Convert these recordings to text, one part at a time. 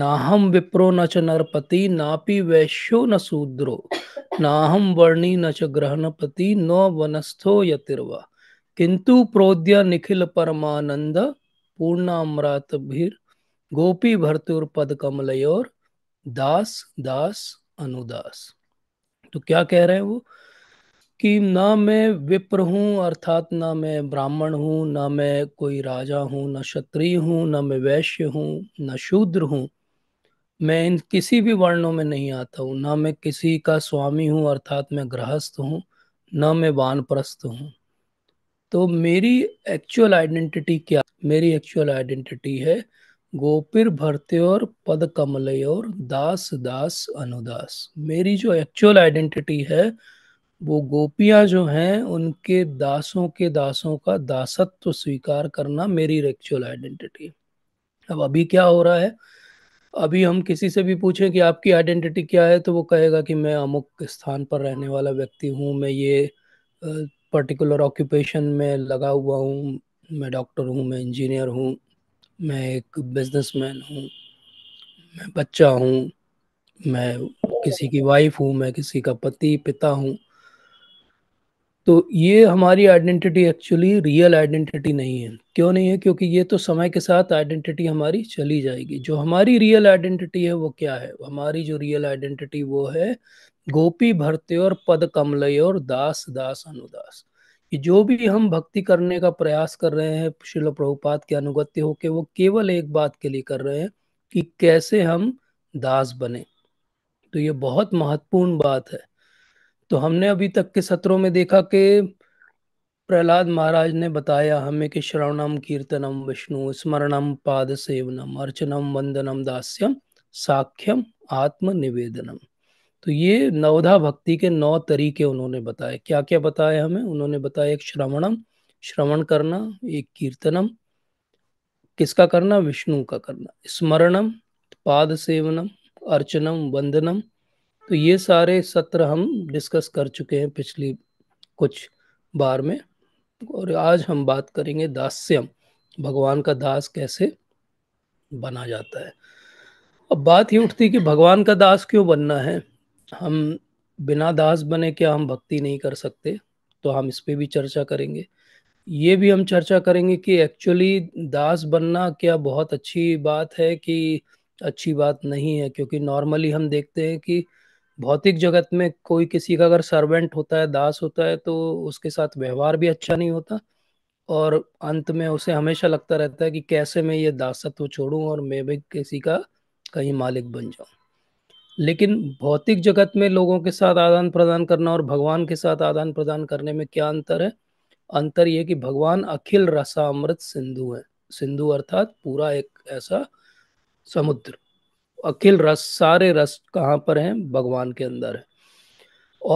नाहम विप्रो न च नरपति नापि वैश्यो न शूद्रो नाहम वर्णी न च ग्रहणपति न वनस्थो यतिर्वा किंतु प्रोद्य निखिल परमानंद भीर गोपी भरतुर पद कमलयोर दास दास अनुदास तो क्या कह रहे हैं वो कि ना मैं विप्र हूँ अर्थात ना मैं ब्राह्मण हूँ ना मैं कोई राजा हूँ ना क्षत्रिय हूँ ना मैं वैश्य हूँ ना शूद्र हूँ मैं इन किसी भी वर्णों में नहीं आता हूँ ना मैं किसी का स्वामी हूँ अर्थात मैं गृहस्थ हूँ ना मैं वानप्रस्थ हूँ तो मेरी एक्चुअल आइडेंटिटी क्या मेरी एक्चुअल आइडेंटिटी है गोपिर भरते और पद कमल और दास दास अनुदास मेरी जो एक्चुअल आइडेंटिटी है वो गोपियाँ जो हैं उनके दासों के दासों का दासत्व स्वीकार करना मेरी एक्चुअल आइडेंटिटी अब अभी क्या हो रहा है अभी हम किसी से भी पूछें कि आपकी आइडेंटिटी क्या है तो वो कहेगा कि मैं अमुक स्थान पर रहने वाला व्यक्ति हूँ मैं ये पर्टिकुलर ऑक्यूपेशन में लगा हुआ हूँ मैं डॉक्टर हूँ मैं इंजीनियर हूँ मैं एक बिजनेसमैन हूँ मैं बच्चा हूँ मैं किसी की वाइफ हूँ मैं किसी का पति पिता हूँ तो ये हमारी आइडेंटिटी एक्चुअली रियल आइडेंटिटी नहीं है क्यों नहीं है क्योंकि ये तो समय के साथ आइडेंटिटी हमारी चली जाएगी जो हमारी रियल आइडेंटिटी है वो क्या है हमारी जो रियल आइडेंटिटी वो है गोपी भरते और पद कमलय और दास दास अनुदास कि जो भी हम भक्ति करने का प्रयास कर रहे हैं शिल प्रभुपात के अनुगत्य होके वो केवल एक बात के लिए कर रहे हैं कि कैसे हम दास बने तो ये बहुत महत्वपूर्ण बात है तो हमने अभी तक के सत्रों में देखा कि प्रहलाद महाराज ने बताया हमें कि श्रवणम कीर्तनम विष्णु स्मरणम पाद सेवनम अर्चनम वंदनम दास्यम साख्यम आत्मनिवेदनम तो ये नवधा भक्ति के नौ तरीके उन्होंने बताए क्या क्या बताए हमें उन्होंने बताया एक श्रवणम श्रवण करना एक कीर्तनम किसका करना विष्णु का करना स्मरणम पाद सेवनम अर्चनम वंदनम तो ये सारे सत्र हम डिस्कस कर चुके हैं पिछली कुछ बार में और आज हम बात करेंगे दास्यम भगवान का दास कैसे बना जाता है अब बात ही उठती कि भगवान का दास क्यों बनना है हम बिना दास बने क्या हम भक्ति नहीं कर सकते तो हम इस पर भी चर्चा करेंगे ये भी हम चर्चा करेंगे कि एक्चुअली दास बनना क्या बहुत अच्छी बात है कि अच्छी बात नहीं है क्योंकि नॉर्मली हम देखते हैं कि भौतिक जगत में कोई किसी का अगर सर्वेंट होता है दास होता है तो उसके साथ व्यवहार भी अच्छा नहीं होता और अंत में उसे हमेशा लगता रहता है कि कैसे मैं ये दासत्व छोड़ूं और मैं भी किसी का कहीं मालिक बन जाऊं लेकिन भौतिक जगत में लोगों के साथ आदान प्रदान करना और भगवान के साथ आदान प्रदान करने में क्या अंतर है अंतर ये कि भगवान अखिल रसामृत सिंधु है सिंधु अर्थात पूरा एक ऐसा समुद्र अखिल रस सारे रस कहाँ पर हैं भगवान के अंदर है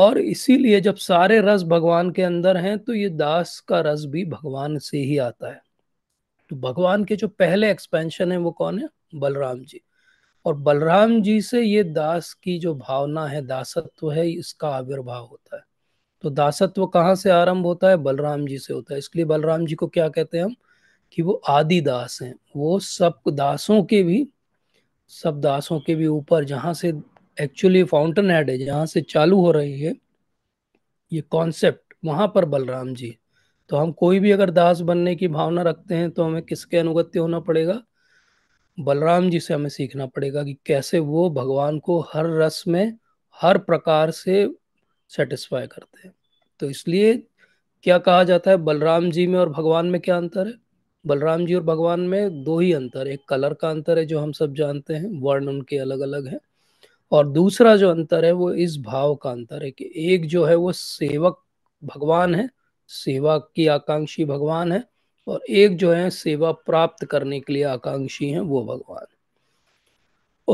और इसीलिए जब सारे रस भगवान के अंदर हैं तो ये दास का रस भी भगवान से ही आता है तो भगवान के जो पहले एक्सपेंशन है वो कौन है बलराम जी और बलराम जी से ये दास की जो भावना है दासत्व है इसका आविर्भाव होता है तो दासत्व कहाँ से आरंभ होता है बलराम जी से होता है इसलिए बलराम जी को क्या कहते हैं हम कि वो आदि दास हैं वो सब दासों के भी सब दासों के भी ऊपर जहाँ से एक्चुअली फाउंटेन हेड है जहाँ से चालू हो रही है ये कॉन्सेप्ट वहाँ पर बलराम जी तो हम कोई भी अगर दास बनने की भावना रखते हैं तो हमें किसके अनुगत्य होना पड़ेगा बलराम जी से हमें सीखना पड़ेगा कि कैसे वो भगवान को हर रस में हर प्रकार से सेटिस्फाई करते हैं तो इसलिए क्या कहा जाता है बलराम जी में और भगवान में क्या अंतर है बलराम जी और भगवान में दो ही अंतर एक कलर का अंतर है जो हम सब जानते हैं वर्ण उनके अलग अलग है और दूसरा जो अंतर है वो इस भाव का अंतर है कि एक जो है वो सेवक भगवान है सेवा की आकांक्षी भगवान है और एक जो है सेवा प्राप्त करने के लिए आकांक्षी है वो भगवान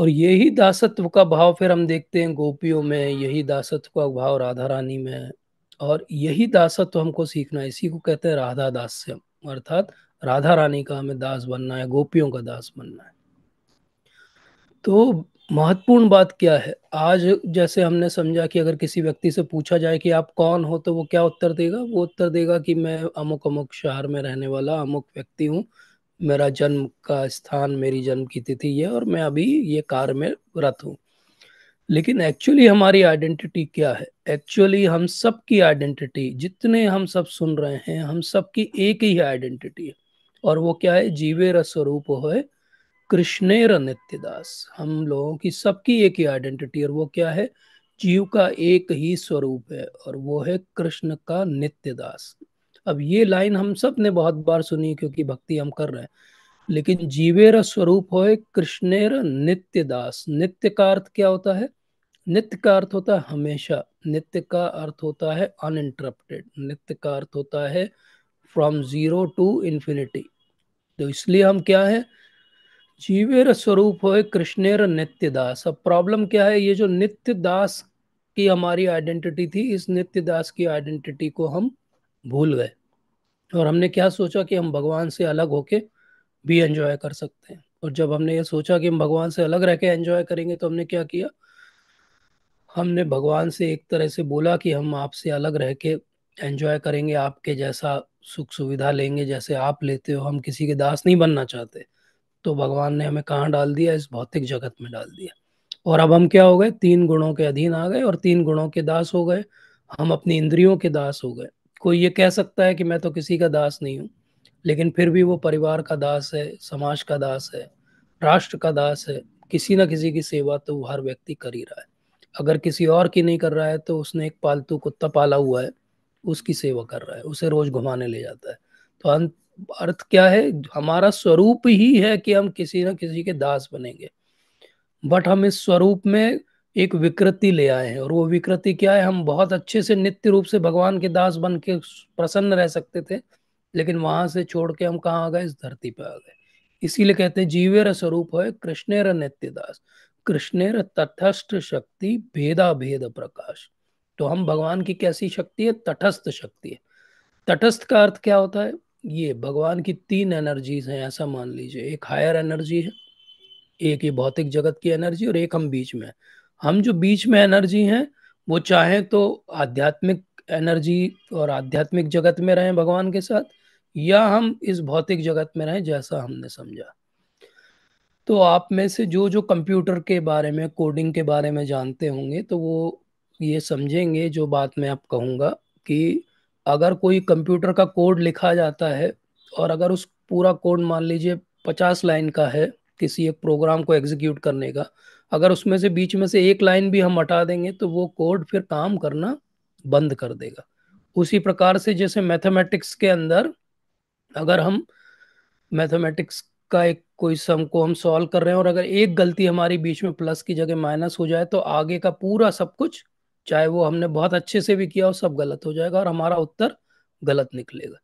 और यही दासत्व का भाव फिर हम देखते हैं गोपियों में यही दासत्व का भाव राधा रानी में है और यही दासत्व हमको सीखना है इसी को कहते हैं राधा दास्यम अर्थात राधा रानी का हमें दास बनना है गोपियों का दास बनना है तो महत्वपूर्ण बात क्या है आज जैसे हमने समझा कि अगर किसी व्यक्ति से पूछा जाए कि आप कौन हो तो वो क्या उत्तर देगा वो उत्तर देगा कि मैं अमुक अमुक शहर में रहने वाला अमुक व्यक्ति हूँ मेरा जन्म का स्थान मेरी जन्म की तिथि है और मैं अभी ये कार में रत हूँ लेकिन एक्चुअली हमारी आइडेंटिटी क्या है एक्चुअली हम सबकी आइडेंटिटी जितने हम सब सुन रहे हैं हम सबकी एक ही आइडेंटिटी है और वो क्या है जीवेर स्वरूप हो कृष्णेर नित्य दास हम लोगों की सबकी एक ही आइडेंटिटी और वो क्या है जीव का एक ही स्वरूप है और वो है कृष्ण का नित्य दास अब ये लाइन हम सब ने बहुत बार सुनी क्योंकि भक्ति हम कर रहे हैं लेकिन जीवेर स्वरूप हो कृष्णेर नित्य दास नित्य का अर्थ क्या होता है नित्य का अर्थ होता है हमेशा नित्य का अर्थ होता है अनइंटरप्टेड नित्य का अर्थ होता है फ्रॉम जीरो टू इन्फिनिटी तो इसलिए हम क्या है जीवेर स्वरूप हो कृष्णेर नित्य दास अब प्रॉब्लम क्या है ये जो नित्य दास की हमारी आइडेंटिटी थी इस नित्य दास की आइडेंटिटी को हम भूल गए और हमने क्या सोचा कि हम भगवान से अलग होके भी एंजॉय कर सकते हैं और जब हमने ये सोचा कि हम भगवान से अलग रह के एंजॉय करेंगे तो हमने क्या किया हमने भगवान से एक तरह से बोला कि हम आपसे अलग रह के एंजॉय करेंगे आपके जैसा सुख सुविधा लेंगे जैसे आप लेते हो हम किसी के दास नहीं बनना चाहते तो भगवान ने हमें कहाँ डाल दिया इस भौतिक जगत में डाल दिया और अब हम क्या हो गए तीन गुणों के अधीन आ गए और तीन गुणों के दास हो गए हम अपनी इंद्रियों के दास हो गए कोई ये कह सकता है कि मैं तो किसी का दास नहीं हूँ लेकिन फिर भी वो परिवार का दास है समाज का दास है राष्ट्र का दास है किसी ना किसी की सेवा तो हर व्यक्ति कर ही रहा है अगर किसी और की नहीं कर रहा है तो उसने एक पालतू कुत्ता पाला हुआ है उसकी सेवा कर रहा है उसे रोज घुमाने ले जाता है तो अंत अर्थ क्या है हमारा स्वरूप ही है कि हम किसी ना किसी के दास बनेंगे बट हम इस स्वरूप में एक विकृति ले आए हैं और वो विकृति क्या है हम बहुत अच्छे से नित्य रूप से भगवान के दास बन के प्रसन्न रह सकते थे लेकिन वहां से छोड़ के हम कहाँ आ गए इस धरती पर आ गए इसीलिए कहते हैं जीवेर स्वरूप है कृष्णेर नित्य दास कृष्णेर तथस्थ शक्ति भेदा भेद प्रकाश तो हम भगवान की कैसी शक्ति है तटस्थ शक्ति है तटस्थ का अर्थ क्या होता है ये भगवान की तीन एनर्जीज हैं ऐसा मान लीजिए एक हायर एनर्जी है एक ये भौतिक जगत की एनर्जी और एक हम बीच में हम जो बीच में एनर्जी हैं वो चाहे तो आध्यात्मिक एनर्जी और आध्यात्मिक जगत में रहें भगवान के साथ या हम इस भौतिक जगत में रहें जैसा हमने समझा तो आप में से जो जो कंप्यूटर के बारे में कोडिंग के बारे में जानते होंगे तो वो ये समझेंगे जो बात मैं आप कहूँगा कि अगर कोई कंप्यूटर का कोड लिखा जाता है और अगर उस पूरा कोड मान लीजिए पचास लाइन का है किसी एक प्रोग्राम को एग्जीक्यूट करने का अगर उसमें से बीच में से एक लाइन भी हम हटा देंगे तो वो कोड फिर काम करना बंद कर देगा उसी प्रकार से जैसे मैथमेटिक्स के अंदर अगर हम मैथमेटिक्स का एक कोई सम को हम सॉल्व कर रहे हैं और अगर एक गलती हमारी बीच में प्लस की जगह माइनस हो जाए तो आगे का पूरा सब कुछ चाहे वो हमने बहुत अच्छे से भी किया हो सब गलत हो जाएगा और हमारा उत्तर गलत निकलेगा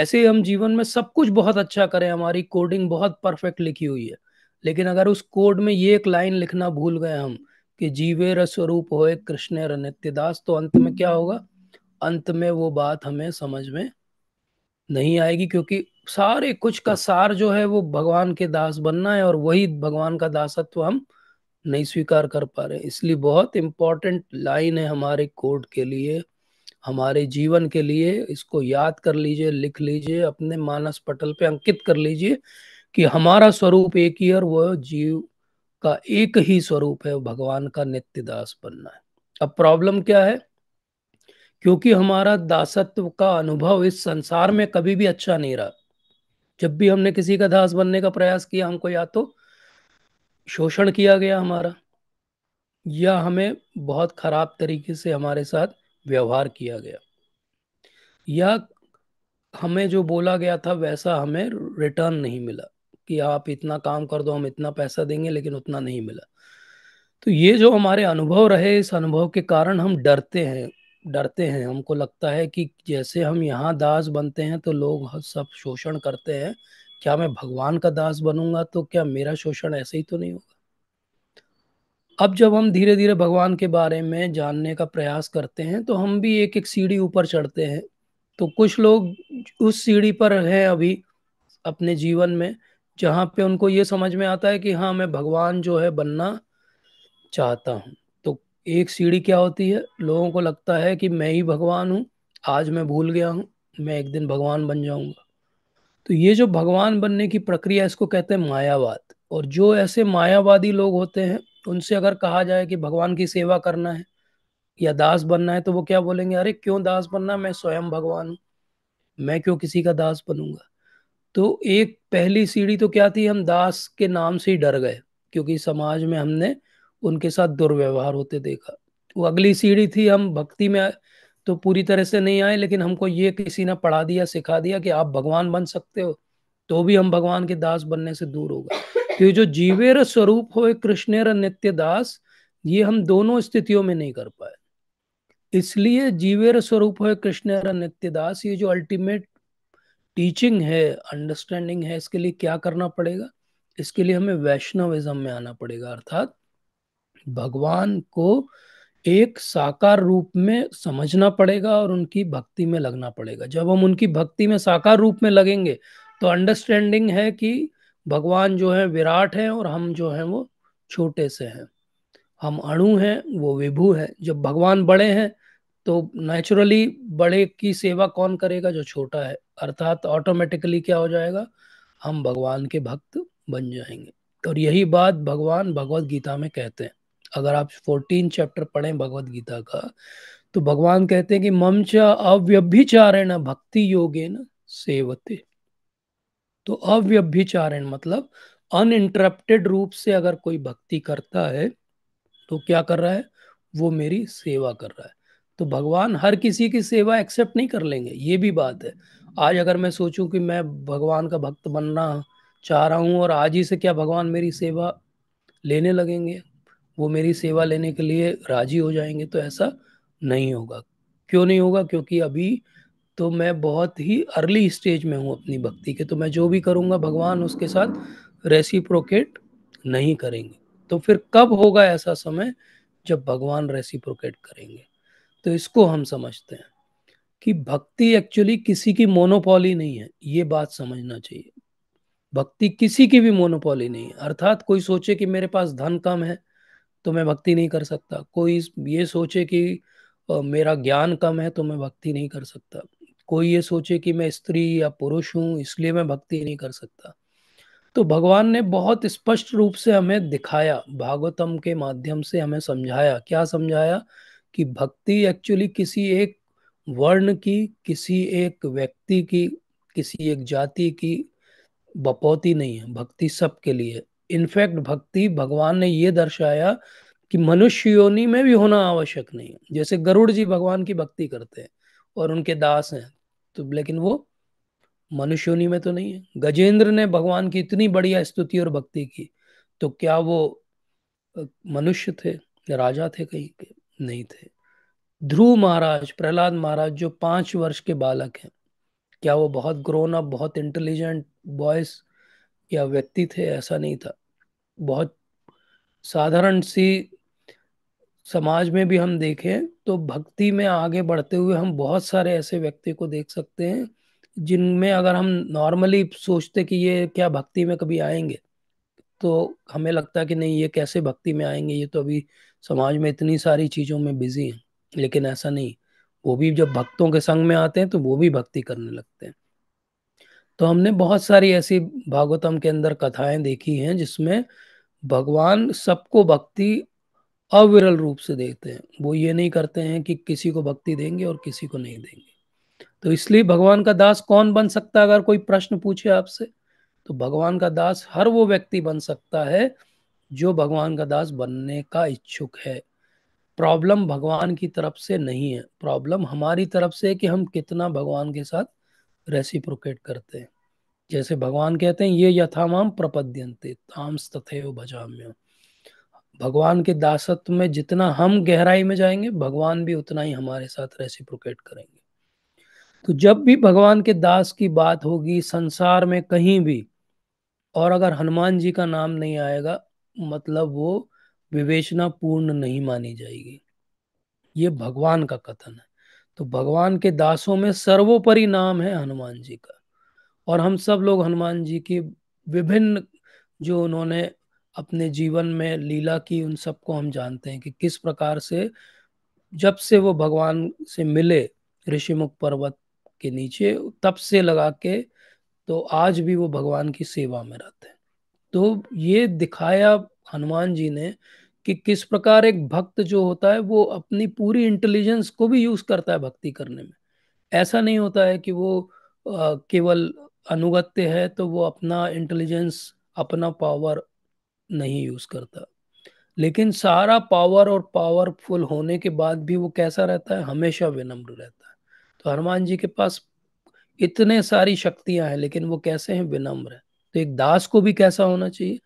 ऐसे ही हम जीवन में सब कुछ बहुत अच्छा करें हमारी कोडिंग बहुत परफेक्ट लिखी हुई है लेकिन अगर उस कोड में ये एक लाइन लिखना भूल गए हम कि जीवे रूप होए कृष्ण रित्य दास तो अंत में क्या होगा अंत में वो बात हमें समझ में नहीं आएगी क्योंकि सारे कुछ का सार जो है वो भगवान के दास बनना है और वही भगवान का दासत्व हम नहीं स्वीकार कर पा रहे इसलिए बहुत इम्पोर्टेंट लाइन है हमारे कोर्ट के लिए हमारे जीवन के लिए इसको याद कर लीजिए लिख लीजिए अपने मानस पटल पे अंकित कर लीजिए कि हमारा स्वरूप एक ही और वह जीव का एक ही स्वरूप है भगवान का नित्य दास बनना है अब प्रॉब्लम क्या है क्योंकि हमारा दासत्व का अनुभव इस संसार में कभी भी अच्छा नहीं रहा जब भी हमने किसी का दास बनने का प्रयास किया हमको या तो शोषण किया गया हमारा या हमें बहुत खराब तरीके से हमारे साथ व्यवहार किया गया या हमें जो बोला गया था वैसा हमें रिटर्न नहीं मिला कि आप इतना काम कर दो हम इतना पैसा देंगे लेकिन उतना नहीं मिला तो ये जो हमारे अनुभव रहे इस अनुभव के कारण हम डरते हैं डरते हैं हमको लगता है कि जैसे हम यहाँ दास बनते हैं तो लोग सब शोषण करते हैं क्या मैं भगवान का दास बनूंगा तो क्या मेरा शोषण ऐसे ही तो नहीं होगा अब जब हम धीरे धीरे भगवान के बारे में जानने का प्रयास करते हैं तो हम भी एक एक सीढ़ी ऊपर चढ़ते हैं तो कुछ लोग उस सीढ़ी पर हैं अभी अपने जीवन में जहाँ पे उनको ये समझ में आता है कि हाँ मैं भगवान जो है बनना चाहता हूँ तो एक सीढ़ी क्या होती है लोगों को लगता है कि मैं ही भगवान हूँ आज मैं भूल गया हूँ मैं एक दिन भगवान बन जाऊँगा तो ये जो भगवान बनने की प्रक्रिया इसको कहते हैं मायावाद और जो ऐसे मायावादी लोग होते हैं उनसे अगर कहा जाए कि भगवान की सेवा करना है या दास बनना है तो वो क्या बोलेंगे अरे क्यों दास बनना मैं स्वयं भगवान हूं मैं क्यों किसी का दास बनूंगा तो एक पहली सीढ़ी तो क्या थी हम दास के नाम से ही डर गए क्योंकि समाज में हमने उनके साथ दुर्व्यवहार होते देखा वो तो अगली सीढ़ी थी हम भक्ति में तो पूरी तरह से नहीं आए लेकिन हमको ये किसी ने पढ़ा दिया सिखा दिया कि आप भगवान बन सकते हो तो भी हम भगवान के दास बनने से दूर गए क्योंकि तो जो जीवेर स्वरूप हो कृष्णेर नित्य दास ये हम दोनों स्थितियों में नहीं कर पाए इसलिए जीवेर स्वरूप हो कृष्णेर नित्य दास ये जो अल्टीमेट टीचिंग है अंडरस्टैंडिंग है इसके लिए क्या करना पड़ेगा इसके लिए हमें वैष्णविज्म में आना पड़ेगा अर्थात भगवान को एक साकार रूप में समझना पड़ेगा और उनकी भक्ति में लगना पड़ेगा जब हम उनकी भक्ति में साकार रूप में लगेंगे तो अंडरस्टैंडिंग है कि भगवान जो है विराट है और हम जो हैं वो छोटे से हैं हम अणु हैं वो विभू है जब भगवान बड़े हैं तो नेचुरली बड़े की सेवा कौन करेगा जो छोटा है अर्थात ऑटोमेटिकली क्या हो जाएगा हम भगवान के भक्त बन जाएंगे और यही बात भगवान भगवत गीता में कहते हैं अगर आप फोर्टीन चैप्टर पढ़ें भगवत गीता का तो भगवान कहते हैं कि ममचा अव्यभिचारण भक्ति योगे न सेवते तो अव्यभिचारण मतलब अनइंटरप्टेड रूप से अगर कोई भक्ति करता है तो क्या कर रहा है वो मेरी सेवा कर रहा है तो भगवान हर किसी की सेवा एक्सेप्ट नहीं कर लेंगे ये भी बात है आज अगर मैं सोचूं कि मैं भगवान का भक्त बनना चाह रहा हूं और आज ही से क्या भगवान मेरी सेवा लेने लगेंगे वो मेरी सेवा लेने के लिए राजी हो जाएंगे तो ऐसा नहीं होगा क्यों नहीं होगा क्योंकि अभी तो मैं बहुत ही अर्ली स्टेज में हूँ अपनी भक्ति के तो मैं जो भी करूँगा भगवान उसके साथ रेसिप्रोकेट नहीं करेंगे तो फिर कब होगा ऐसा समय जब भगवान रेसिप्रोकेट करेंगे तो इसको हम समझते हैं कि भक्ति एक्चुअली किसी की मोनोपोली नहीं है ये बात समझना चाहिए भक्ति किसी की भी मोनोपॉली नहीं है अर्थात कोई सोचे कि मेरे पास धन कम है तो मैं भक्ति नहीं कर सकता कोई ये सोचे कि मेरा ज्ञान कम है तो मैं भक्ति नहीं कर सकता कोई ये सोचे कि मैं स्त्री या पुरुष हूँ इसलिए मैं भक्ति नहीं कर सकता तो भगवान ने बहुत स्पष्ट रूप से हमें दिखाया भागवतम के माध्यम से हमें समझाया क्या समझाया कि भक्ति एक्चुअली किसी एक वर्ण की किसी एक व्यक्ति की किसी एक जाति की बपौती नहीं है भक्ति सबके लिए इनफैक्ट भक्ति भगवान ने ये दर्शाया कि मनुष्य योनि में भी होना आवश्यक नहीं है जैसे गरुड़ जी भगवान की भक्ति करते हैं और उनके दास हैं तो लेकिन वो मनुष्य योनि में तो नहीं है गजेंद्र ने भगवान की इतनी बढ़िया स्तुति और भक्ति की तो क्या वो मनुष्य थे राजा थे कहीं के नहीं थे ध्रुव महाराज प्रहलाद महाराज जो पांच वर्ष के बालक हैं क्या वो बहुत ग्रोन अप बहुत इंटेलिजेंट बॉयज या व्यक्ति थे ऐसा नहीं था बहुत साधारण सी समाज में भी हम देखें तो भक्ति में आगे बढ़ते हुए हम बहुत सारे ऐसे व्यक्ति को देख सकते हैं जिनमें अगर हम नॉर्मली सोचते कि ये क्या भक्ति में कभी आएंगे तो हमें लगता है कि नहीं ये कैसे भक्ति में आएंगे ये तो अभी समाज में इतनी सारी चीज़ों में बिजी हैं लेकिन ऐसा नहीं वो भी जब भक्तों के संग में आते हैं तो वो भी भक्ति करने लगते हैं तो हमने बहुत सारी ऐसी भागवतम के अंदर कथाएं देखी हैं जिसमें भगवान सबको भक्ति अविरल रूप से देखते हैं वो ये नहीं करते हैं कि किसी को भक्ति देंगे और किसी को नहीं देंगे तो इसलिए भगवान का दास कौन बन सकता है अगर कोई प्रश्न पूछे आपसे तो भगवान का दास हर वो व्यक्ति बन सकता है जो भगवान का दास बनने का इच्छुक है प्रॉब्लम भगवान की तरफ से नहीं है प्रॉब्लम हमारी तरफ से है कि हम कितना भगवान के साथ रेसिप्रोकेट करते हैं जैसे भगवान कहते हैं ये यथामाम प्रपद्यंते ताम्स तथेव भजाम्य भगवान के दासत्व में जितना हम गहराई में जाएंगे भगवान भी उतना ही हमारे साथ रेसिप्रोकेट करेंगे तो जब भी भगवान के दास की बात होगी संसार में कहीं भी और अगर हनुमान जी का नाम नहीं आएगा मतलब वो विवेचना पूर्ण नहीं मानी जाएगी ये भगवान का कथन है तो भगवान के दासों में सर्वोपरि नाम है हनुमान जी का और हम सब लोग हनुमान जी की विभिन्न जो उन्होंने अपने जीवन में लीला की उन सबको हम जानते हैं कि किस प्रकार से जब से वो भगवान से मिले ऋषिमुख पर्वत के नीचे तब से लगा के तो आज भी वो भगवान की सेवा में रहते हैं तो ये दिखाया हनुमान जी ने कि किस प्रकार एक भक्त जो होता है वो अपनी पूरी इंटेलिजेंस को भी यूज करता है भक्ति करने में ऐसा नहीं होता है कि वो केवल अनुगत्य है तो वो अपना इंटेलिजेंस अपना पावर नहीं यूज करता लेकिन सारा पावर और पावरफुल होने के बाद भी वो कैसा रहता है हमेशा विनम्र रहता है तो हनुमान जी के पास इतने सारी शक्तियां हैं लेकिन वो कैसे हैं विनम्र है तो एक दास को भी कैसा होना चाहिए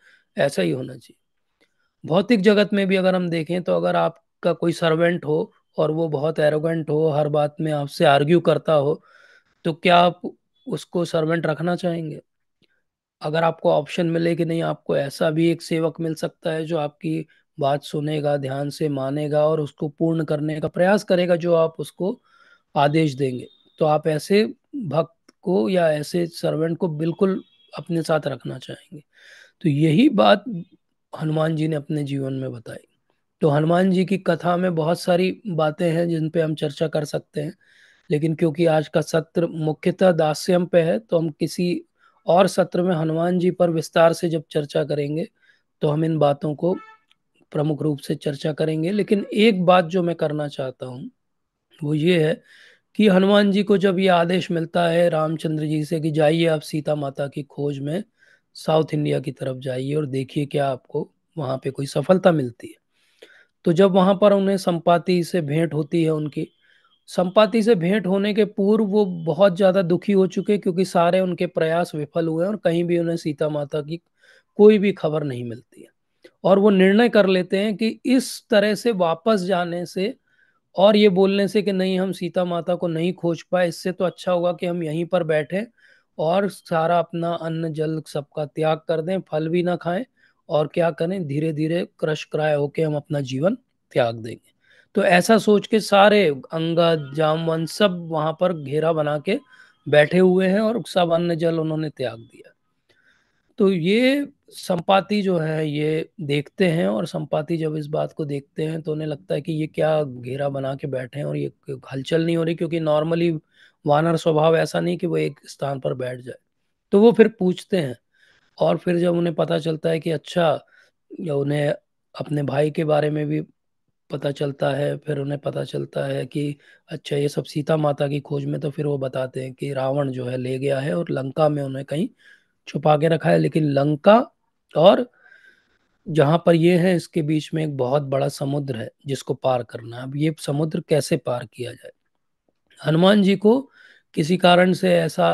ऐसा ही होना चाहिए भौतिक जगत में भी अगर हम देखें तो अगर आपका कोई सर्वेंट हो और वो बहुत एरोगेंट हो हर बात में आपसे आर्ग्यू करता हो तो क्या आप उसको सर्वेंट रखना चाहेंगे अगर आपको ऑप्शन मिले कि नहीं आपको ऐसा भी एक सेवक मिल सकता है जो आपकी बात सुनेगा ध्यान से मानेगा और उसको पूर्ण करने का प्रयास करेगा जो आप उसको आदेश देंगे तो आप ऐसे भक्त को या ऐसे सर्वेंट को बिल्कुल अपने साथ रखना चाहेंगे तो यही बात हनुमान जी ने अपने जीवन में बताई तो हनुमान जी की कथा में बहुत सारी बातें हैं जिन पे हम चर्चा कर सकते हैं लेकिन क्योंकि आज का सत्र मुख्यतः दास्यम पे है तो हम किसी और सत्र में हनुमान जी पर विस्तार से जब चर्चा करेंगे तो हम इन बातों को प्रमुख रूप से चर्चा करेंगे लेकिन एक बात जो मैं करना चाहता हूँ वो ये है कि हनुमान जी को जब ये आदेश मिलता है रामचंद्र जी से कि जाइए आप सीता माता की खोज में साउथ इंडिया की तरफ जाइए और देखिए क्या आपको वहाँ पे कोई सफलता मिलती है तो जब वहाँ पर उन्हें संपाति से भेंट होती है उनकी संपाति से भेंट होने के पूर्व वो बहुत ज़्यादा दुखी हो चुके क्योंकि सारे उनके प्रयास विफल हुए और कहीं भी उन्हें सीता माता की कोई भी खबर नहीं मिलती है और वो निर्णय कर लेते हैं कि इस तरह से वापस जाने से और ये बोलने से कि नहीं हम सीता माता को नहीं खोज पाए इससे तो अच्छा हुआ कि हम यहीं पर बैठे और सारा अपना अन्न जल सबका त्याग कर दें फल भी ना खाएं और क्या करें धीरे धीरे क्रश क्राय होके हम अपना जीवन त्याग देंगे तो ऐसा सोच के सारे अंगद जामवन सब वहां पर घेरा बना के बैठे हुए हैं और सब अन्न जल उन्होंने त्याग दिया तो ये संपाति जो है ये देखते हैं और संपाति जब इस बात को देखते हैं तो उन्हें लगता है कि ये क्या घेरा बना के बैठे हैं और ये हलचल नहीं हो रही क्योंकि नॉर्मली वानर स्वभाव ऐसा नहीं कि वो एक स्थान पर बैठ जाए तो वो फिर पूछते हैं और फिर जब उन्हें पता चलता है कि अच्छा उन्हें अपने भाई के बारे में भी पता चलता है फिर उन्हें पता चलता है कि अच्छा ये सब सीता माता की खोज में तो फिर वो बताते हैं कि रावण जो है ले गया है और लंका में उन्हें कहीं छुपा के रखा है लेकिन लंका और जहाँ पर ये है इसके बीच में एक बहुत बड़ा समुद्र है जिसको पार करना है अब ये समुद्र कैसे पार किया जाए हनुमान जी को किसी कारण से ऐसा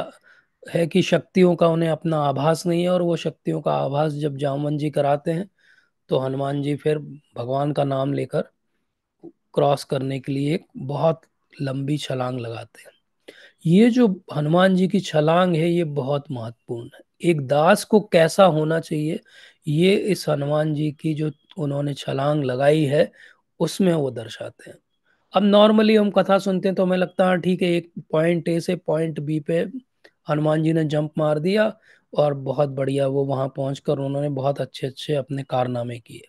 है कि शक्तियों का उन्हें अपना आभास नहीं है और वो शक्तियों का आभास जब जामवन जी कराते हैं तो हनुमान जी फिर भगवान का नाम लेकर क्रॉस करने के लिए एक बहुत लंबी छलांग लगाते हैं ये जो हनुमान जी की छलांग है ये बहुत महत्वपूर्ण है एक दास को कैसा होना चाहिए ये इस हनुमान जी की जो उन्होंने छलांग लगाई है उसमें वो दर्शाते हैं अब नॉर्मली हम कथा सुनते हैं तो हमें लगता है ठीक है एक पॉइंट ए से पॉइंट बी पे हनुमान जी ने जंप मार दिया और बहुत बढ़िया वो वहां पहुंचकर उन्होंने बहुत अच्छे अच्छे अपने कारनामे किए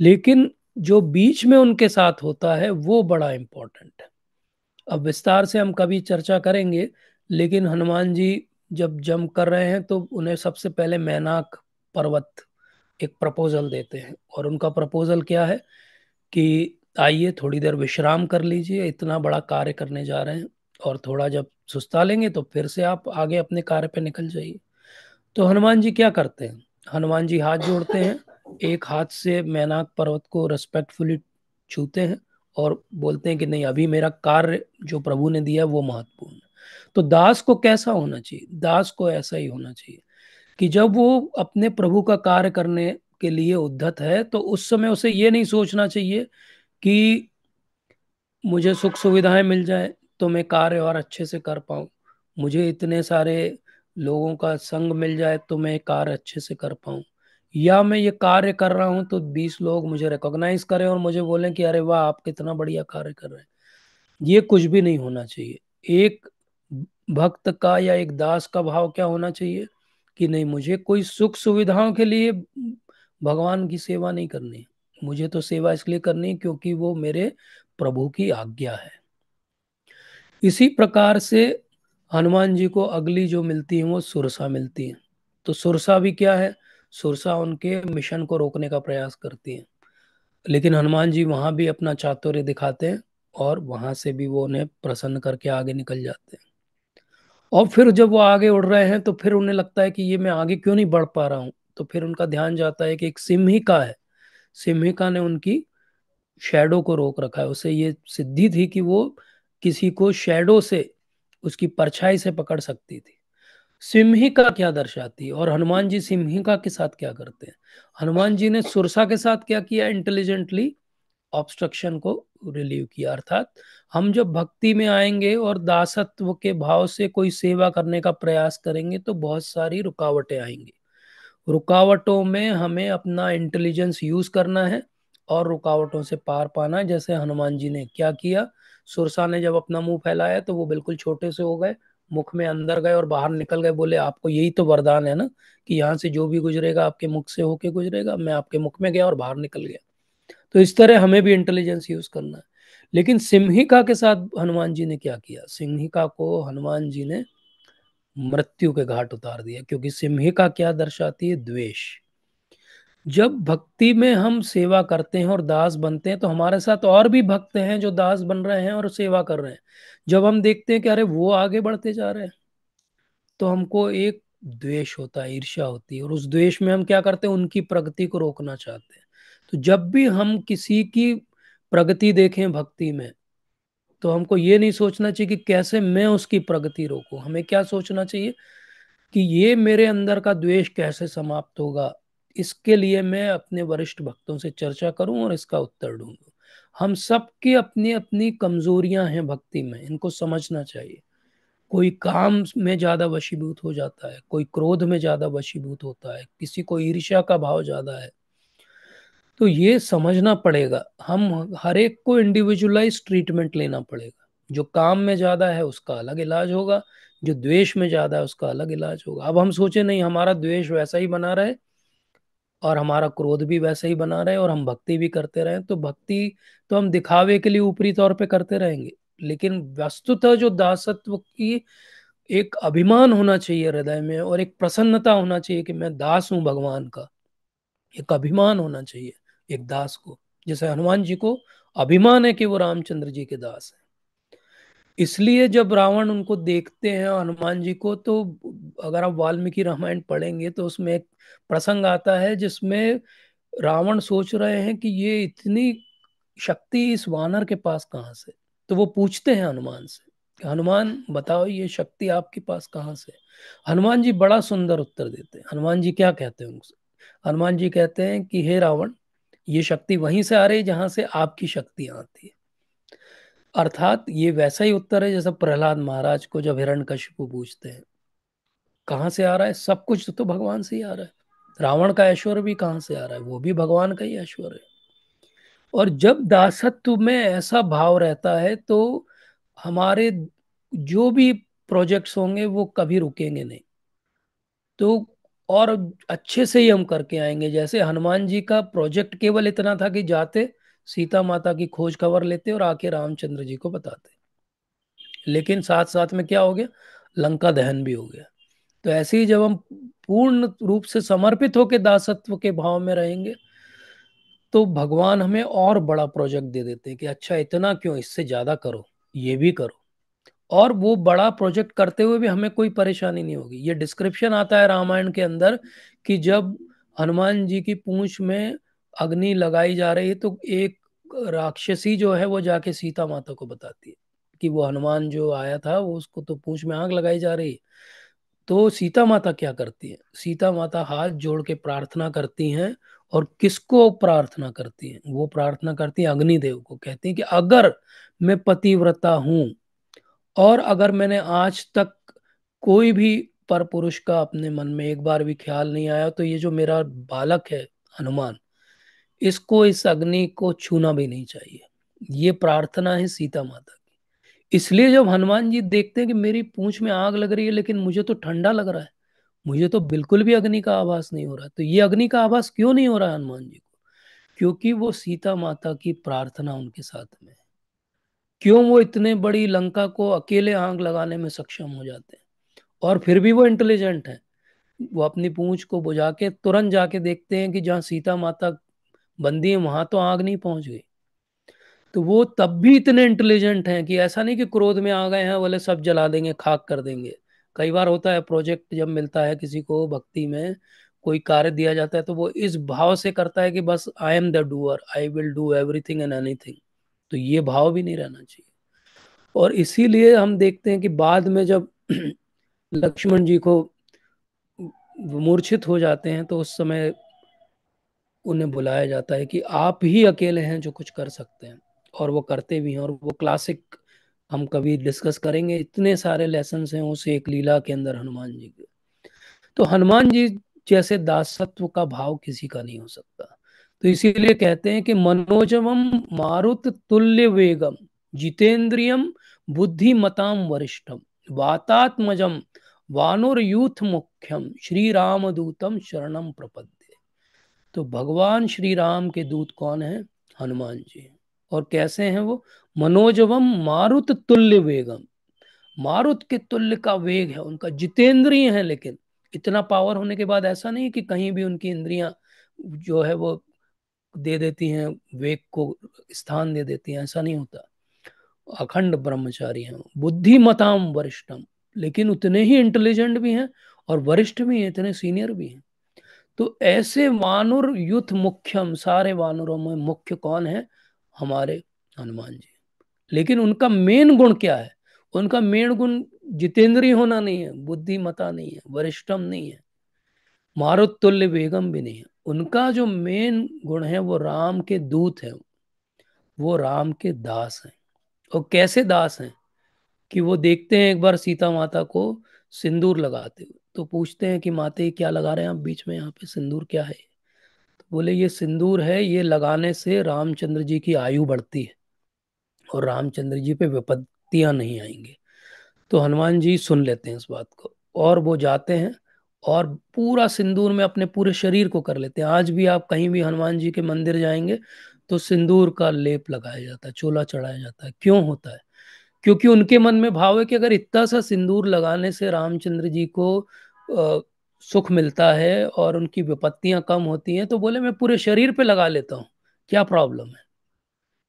लेकिन जो बीच में उनके साथ होता है वो बड़ा इम्पोर्टेंट है अब विस्तार से हम कभी चर्चा करेंगे लेकिन हनुमान जी जब जंप कर रहे हैं तो उन्हें सबसे पहले मैनाक पर्वत एक प्रपोजल देते हैं और उनका प्रपोजल क्या है कि आइए थोड़ी देर विश्राम कर लीजिए इतना बड़ा कार्य करने जा रहे हैं और थोड़ा जब सुस्ता लेंगे तो फिर से आप आगे अपने कार्य पे निकल जाइए तो हनुमान जी क्या करते हैं हनुमान जी हाथ जोड़ते हैं एक हाथ से मैनाक पर्वत को रेस्पेक्टफुली छूते हैं और बोलते हैं कि नहीं अभी मेरा कार्य जो प्रभु ने दिया वो महत्वपूर्ण है तो दास को कैसा होना चाहिए दास को ऐसा ही होना चाहिए कि जब वो अपने प्रभु का कार्य करने के लिए उद्धत है तो उस समय उसे ये नहीं सोचना चाहिए कि मुझे सुख सुविधाएं मिल जाए तो मैं कार्य और अच्छे से कर पाऊँ मुझे इतने सारे लोगों का संग मिल जाए तो मैं कार्य अच्छे से कर पाऊँ या मैं ये कार्य कर रहा हूँ तो बीस लोग मुझे रिकॉग्नाइज करें और मुझे बोलें कि अरे वाह आप कितना बढ़िया कार्य कर रहे हैं ये कुछ भी नहीं होना चाहिए एक भक्त का या एक दास का भाव क्या होना चाहिए कि नहीं मुझे कोई सुख सुविधाओं के लिए भगवान की सेवा नहीं करनी है मुझे तो सेवा इसलिए करनी क्योंकि वो मेरे प्रभु की आज्ञा है इसी प्रकार से हनुमान जी को अगली जो मिलती है वो सुरसा मिलती है तो सुरसा भी क्या है सुरसा उनके मिशन को रोकने का प्रयास करती है लेकिन हनुमान जी वहां भी अपना चातुर्य दिखाते हैं और वहां से भी वो उन्हें प्रसन्न करके आगे निकल जाते हैं और फिर जब वो आगे उड़ रहे हैं तो फिर उन्हें लगता है कि ये मैं आगे क्यों नहीं बढ़ पा रहा हूँ तो फिर उनका ध्यान जाता है कि एक सिम ही का है सिमिका ने उनकी शेडो को रोक रखा है उसे ये सिद्धि थी कि वो किसी को शेडो से उसकी परछाई से पकड़ सकती थी सिम्हिका क्या दर्शाती है और हनुमान जी सिम्हिका के साथ क्या करते हैं हनुमान जी ने सुरसा के साथ क्या किया इंटेलिजेंटली ऑब्स्ट्रक्शन को रिलीव किया अर्थात हम जब भक्ति में आएंगे और दासत्व के भाव से कोई सेवा करने का प्रयास करेंगे तो बहुत सारी रुकावटें आएंगी रुकावटों में हमें अपना इंटेलिजेंस यूज करना है और रुकावटों से पार पाना है जैसे हनुमान जी ने क्या किया सुरसा ने जब अपना मुंह फैलाया तो वो बिल्कुल छोटे से हो गए मुख में अंदर गए और बाहर निकल गए बोले आपको यही तो वरदान है ना कि यहाँ से जो भी गुजरेगा आपके मुख से होके गुजरेगा मैं आपके मुख में गया और बाहर निकल गया तो इस तरह हमें भी इंटेलिजेंस यूज करना है लेकिन सिंहिका के साथ हनुमान जी ने क्या किया सिंहिका को हनुमान जी ने मृत्यु के घाट उतार दिया क्योंकि का क्या दर्शाती है द्वेष जब भक्ति में हम सेवा करते हैं और दास बनते हैं तो हमारे साथ और भी भक्त हैं जो दास बन रहे हैं और सेवा कर रहे हैं जब हम देखते हैं कि अरे वो आगे बढ़ते जा रहे हैं तो हमको एक द्वेष होता है ईर्ष्या होती है और उस द्वेष में हम क्या करते हैं उनकी प्रगति को रोकना चाहते हैं तो जब भी हम किसी की प्रगति देखें भक्ति में तो हमको ये नहीं सोचना चाहिए कि कैसे मैं उसकी प्रगति रोकूं हमें क्या सोचना चाहिए कि ये मेरे अंदर का द्वेष कैसे समाप्त होगा इसके लिए मैं अपने वरिष्ठ भक्तों से चर्चा करूं और इसका उत्तर दूंगा हम सबकी अपनी अपनी कमजोरियां हैं भक्ति में इनको समझना चाहिए कोई काम में ज़्यादा वशीभूत हो जाता है कोई क्रोध में ज़्यादा वशीभूत होता है किसी को ईर्ष्या का भाव ज़्यादा है तो ये समझना पड़ेगा हम हर एक को इंडिविजुअलाइज ट्रीटमेंट लेना पड़ेगा जो काम में ज़्यादा है उसका अलग इलाज होगा जो द्वेष में ज़्यादा है उसका अलग इलाज होगा अब हम सोचे नहीं हमारा द्वेष वैसा ही बना रहे और हमारा क्रोध भी वैसा ही बना रहे और हम भक्ति भी करते रहे तो भक्ति तो हम दिखावे के लिए ऊपरी तौर पर करते रहेंगे लेकिन वस्तुतः जो दासत्व की एक अभिमान होना चाहिए हृदय में और एक प्रसन्नता होना चाहिए कि मैं दास हूं भगवान का एक अभिमान होना चाहिए एक दास को जैसे हनुमान जी को अभिमान है कि वो रामचंद्र जी के दास हैं इसलिए जब रावण उनको देखते हैं हनुमान जी को तो अगर आप वाल्मीकि रामायण पढ़ेंगे तो उसमें एक प्रसंग आता है जिसमें रावण सोच रहे हैं कि ये इतनी शक्ति इस वानर के पास कहाँ से तो वो पूछते हैं हनुमान से हनुमान बताओ ये शक्ति आपके पास कहाँ से हनुमान जी बड़ा सुंदर उत्तर देते हैं हनुमान जी क्या कहते हैं उनसे हनुमान जी कहते हैं कि हे रावण ये शक्ति वहीं से आ रही है जहां से आपकी शक्ति आती है अर्थात ये वैसा ही उत्तर है जैसा प्रहलाद महाराज को जब हिरण कश्यप पूछते हैं कहाँ से आ रहा है सब कुछ तो भगवान से ही आ रहा है रावण का ऐश्वर्य भी कहाँ से आ रहा है वो भी भगवान का ही ऐश्वर्य है और जब दासत्व में ऐसा भाव रहता है तो हमारे जो भी प्रोजेक्ट्स होंगे वो कभी रुकेंगे नहीं तो और अच्छे से ही हम करके आएंगे जैसे हनुमान जी का प्रोजेक्ट केवल इतना था कि जाते सीता माता की खोज खबर लेते और आके रामचंद्र जी को बताते लेकिन साथ साथ में क्या हो गया लंका दहन भी हो गया तो ऐसे ही जब हम पूर्ण रूप से समर्पित होकर दासत्व के भाव में रहेंगे तो भगवान हमें और बड़ा प्रोजेक्ट दे देते हैं कि अच्छा इतना क्यों इससे ज्यादा करो ये भी करो और वो बड़ा प्रोजेक्ट करते हुए भी हमें कोई परेशानी नहीं होगी ये डिस्क्रिप्शन आता है रामायण के अंदर कि जब हनुमान जी की पूंछ में अग्नि लगाई जा रही है तो एक राक्षसी जो है वो जाके सीता माता को बताती है कि वो हनुमान जो आया था वो उसको तो पूंछ में आग लगाई जा रही है तो सीता माता क्या करती है सीता माता हाथ जोड़ के प्रार्थना करती हैं और किसको प्रार्थना करती हैं वो प्रार्थना करती है अग्निदेव को कहती है कि अगर मैं पतिव्रता हूँ और अगर मैंने आज तक कोई भी पर पुरुष का अपने मन में एक बार भी ख्याल नहीं आया तो ये जो मेरा बालक है हनुमान इसको इस अग्नि को छूना भी नहीं चाहिए ये प्रार्थना है सीता माता की इसलिए जब हनुमान जी देखते हैं कि मेरी पूंछ में आग लग रही है लेकिन मुझे तो ठंडा लग रहा है मुझे तो बिल्कुल भी अग्नि का आभास नहीं हो रहा तो ये अग्नि का आभास क्यों नहीं हो रहा है हनुमान जी को क्योंकि वो सीता माता की प्रार्थना उनके साथ में है क्यों वो इतने बड़ी लंका को अकेले आंख लगाने में सक्षम हो जाते हैं और फिर भी वो इंटेलिजेंट है वो अपनी पूंछ को बुझा के तुरंत जाके देखते हैं कि जहाँ सीता माता बंदी है वहां तो आग नहीं पहुंच गई तो वो तब भी इतने इंटेलिजेंट हैं कि ऐसा नहीं कि क्रोध में आ गए हैं बोले सब जला देंगे खाक कर देंगे कई बार होता है प्रोजेक्ट जब मिलता है किसी को भक्ति में कोई कार्य दिया जाता है तो वो इस भाव से करता है कि बस I am the doer I will do everything and anything तो ये भाव भी नहीं रहना चाहिए और इसीलिए हम देखते हैं कि बाद में जब लक्ष्मण जी को मूर्छित हो जाते हैं तो उस समय उन्हें बुलाया जाता है कि आप ही अकेले हैं जो कुछ कर सकते हैं और वो करते भी हैं और वो क्लासिक हम कभी डिस्कस करेंगे इतने सारे लेसन हैं उस एक लीला के अंदर हनुमान जी के तो हनुमान जी जैसे दासत्व का भाव किसी का नहीं हो सकता तो इसीलिए कहते हैं कि मनोजवम मारुत तुल्य वेगम जितेंद्रियम बुद्धिमताम वरिष्ठम वातात्मजम वानुर यूथ मुख्यम श्री राम दूतम शरणम प्रपद्य तो भगवान श्री राम के दूत कौन है हनुमान जी और कैसे हैं वो मनोजवम मारुत तुल्य वेगम मारुत के तुल्य का वेग है उनका जितेंद्रिय है लेकिन इतना पावर होने के बाद ऐसा नहीं कि कहीं भी उनकी इंद्रियां जो है वो दे देती हैं वेग को स्थान दे देती हैं ऐसा नहीं होता अखंड ब्रह्मचारी हैं बुद्धिमताम वरिष्ठम लेकिन उतने ही इंटेलिजेंट भी हैं और वरिष्ठ भी हैं इतने सीनियर भी हैं तो ऐसे वानुर युथ मुख्यम सारे वानुरों में मुख्य कौन है हमारे हनुमान जी लेकिन उनका मेन गुण क्या है उनका मेन गुण जितेंद्रीय होना नहीं है बुद्धिमता नहीं है वरिष्ठम नहीं है मारुतुल्य वेगम भी नहीं है उनका जो मेन गुण है वो राम के दूत है वो राम के दास हैं और कैसे दास हैं कि वो देखते हैं एक बार सीता माता को सिंदूर लगाते हुए तो पूछते हैं कि माते क्या लगा रहे हैं आप बीच में यहाँ पे सिंदूर क्या है तो बोले ये सिंदूर है ये लगाने से रामचंद्र जी की आयु बढ़ती है और रामचंद्र जी पे विपत्तियां नहीं आएंगी तो हनुमान जी सुन लेते हैं इस बात को और वो जाते हैं और पूरा सिंदूर में अपने पूरे शरीर को कर लेते हैं आज भी आप कहीं भी हनुमान जी के मंदिर जाएंगे तो सिंदूर का लेप लगाया जाता है चोला चढ़ाया जाता है क्यों होता है क्योंकि उनके मन में भाव है कि अगर इतना सा सिंदूर लगाने से रामचंद्र जी को आ, सुख मिलता है और उनकी विपत्तियां कम होती हैं तो बोले मैं पूरे शरीर पे लगा लेता हूँ क्या प्रॉब्लम है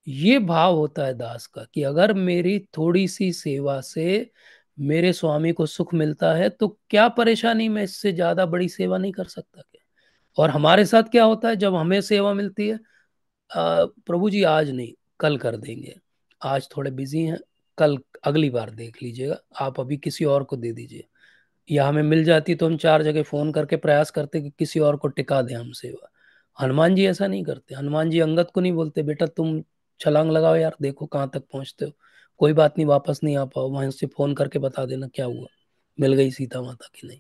ये भाव होता है दास का कि अगर मेरी थोड़ी सी सेवा से मेरे स्वामी को सुख मिलता है तो क्या परेशानी मैं इससे ज्यादा बड़ी सेवा नहीं कर सकता क्या और हमारे साथ क्या होता है जब हमें सेवा मिलती है आ, प्रभु जी आज नहीं कल कर देंगे आज थोड़े बिजी हैं कल अगली बार देख लीजिएगा आप अभी किसी और को दे दीजिए या हमें मिल जाती तो हम चार जगह फोन करके प्रयास करते कि किसी और को टिका दें हम सेवा हनुमान जी ऐसा नहीं करते हनुमान जी अंगत को नहीं बोलते बेटा तुम छलांग लगाओ यार देखो कहाँ तक पहुँचते हो कोई बात नहीं वापस नहीं आ पाओ वहां से फोन करके बता देना क्या हुआ मिल गई सीता माता की नहीं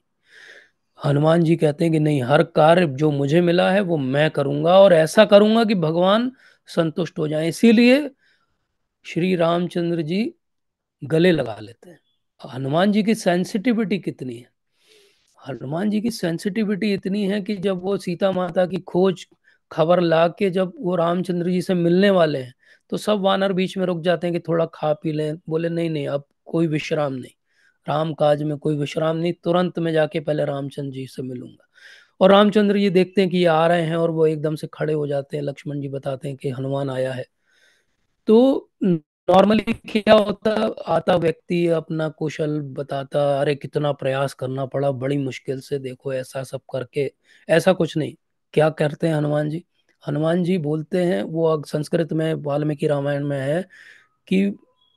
हनुमान जी कहते हैं कि नहीं हर कार्य जो मुझे मिला है वो मैं करूंगा और ऐसा करूंगा कि भगवान संतुष्ट हो जाए इसीलिए श्री रामचंद्र जी गले लगा लेते हैं हनुमान जी की सेंसिटिविटी कितनी है हनुमान जी की सेंसिटिविटी इतनी है कि जब वो सीता माता की खोज खबर ला के जब वो रामचंद्र जी से मिलने वाले हैं तो सब वानर बीच में रुक जाते हैं कि थोड़ा खा पी लें बोले नहीं नहीं अब कोई विश्राम नहीं राम काज में कोई विश्राम नहीं तुरंत मैं जाके पहले रामचंद्र जी से मिलूंगा और रामचंद्र जी देखते हैं कि ये आ रहे हैं और वो एकदम से खड़े हो जाते हैं लक्ष्मण जी बताते हैं कि हनुमान आया है तो नॉर्मली क्या होता आता व्यक्ति अपना कुशल बताता अरे कितना प्रयास करना पड़ा बड़ी मुश्किल से देखो ऐसा सब करके ऐसा कुछ नहीं क्या करते हैं हनुमान जी हनुमान जी बोलते हैं वो संस्कृत में वाल्मीकि रामायण में है कि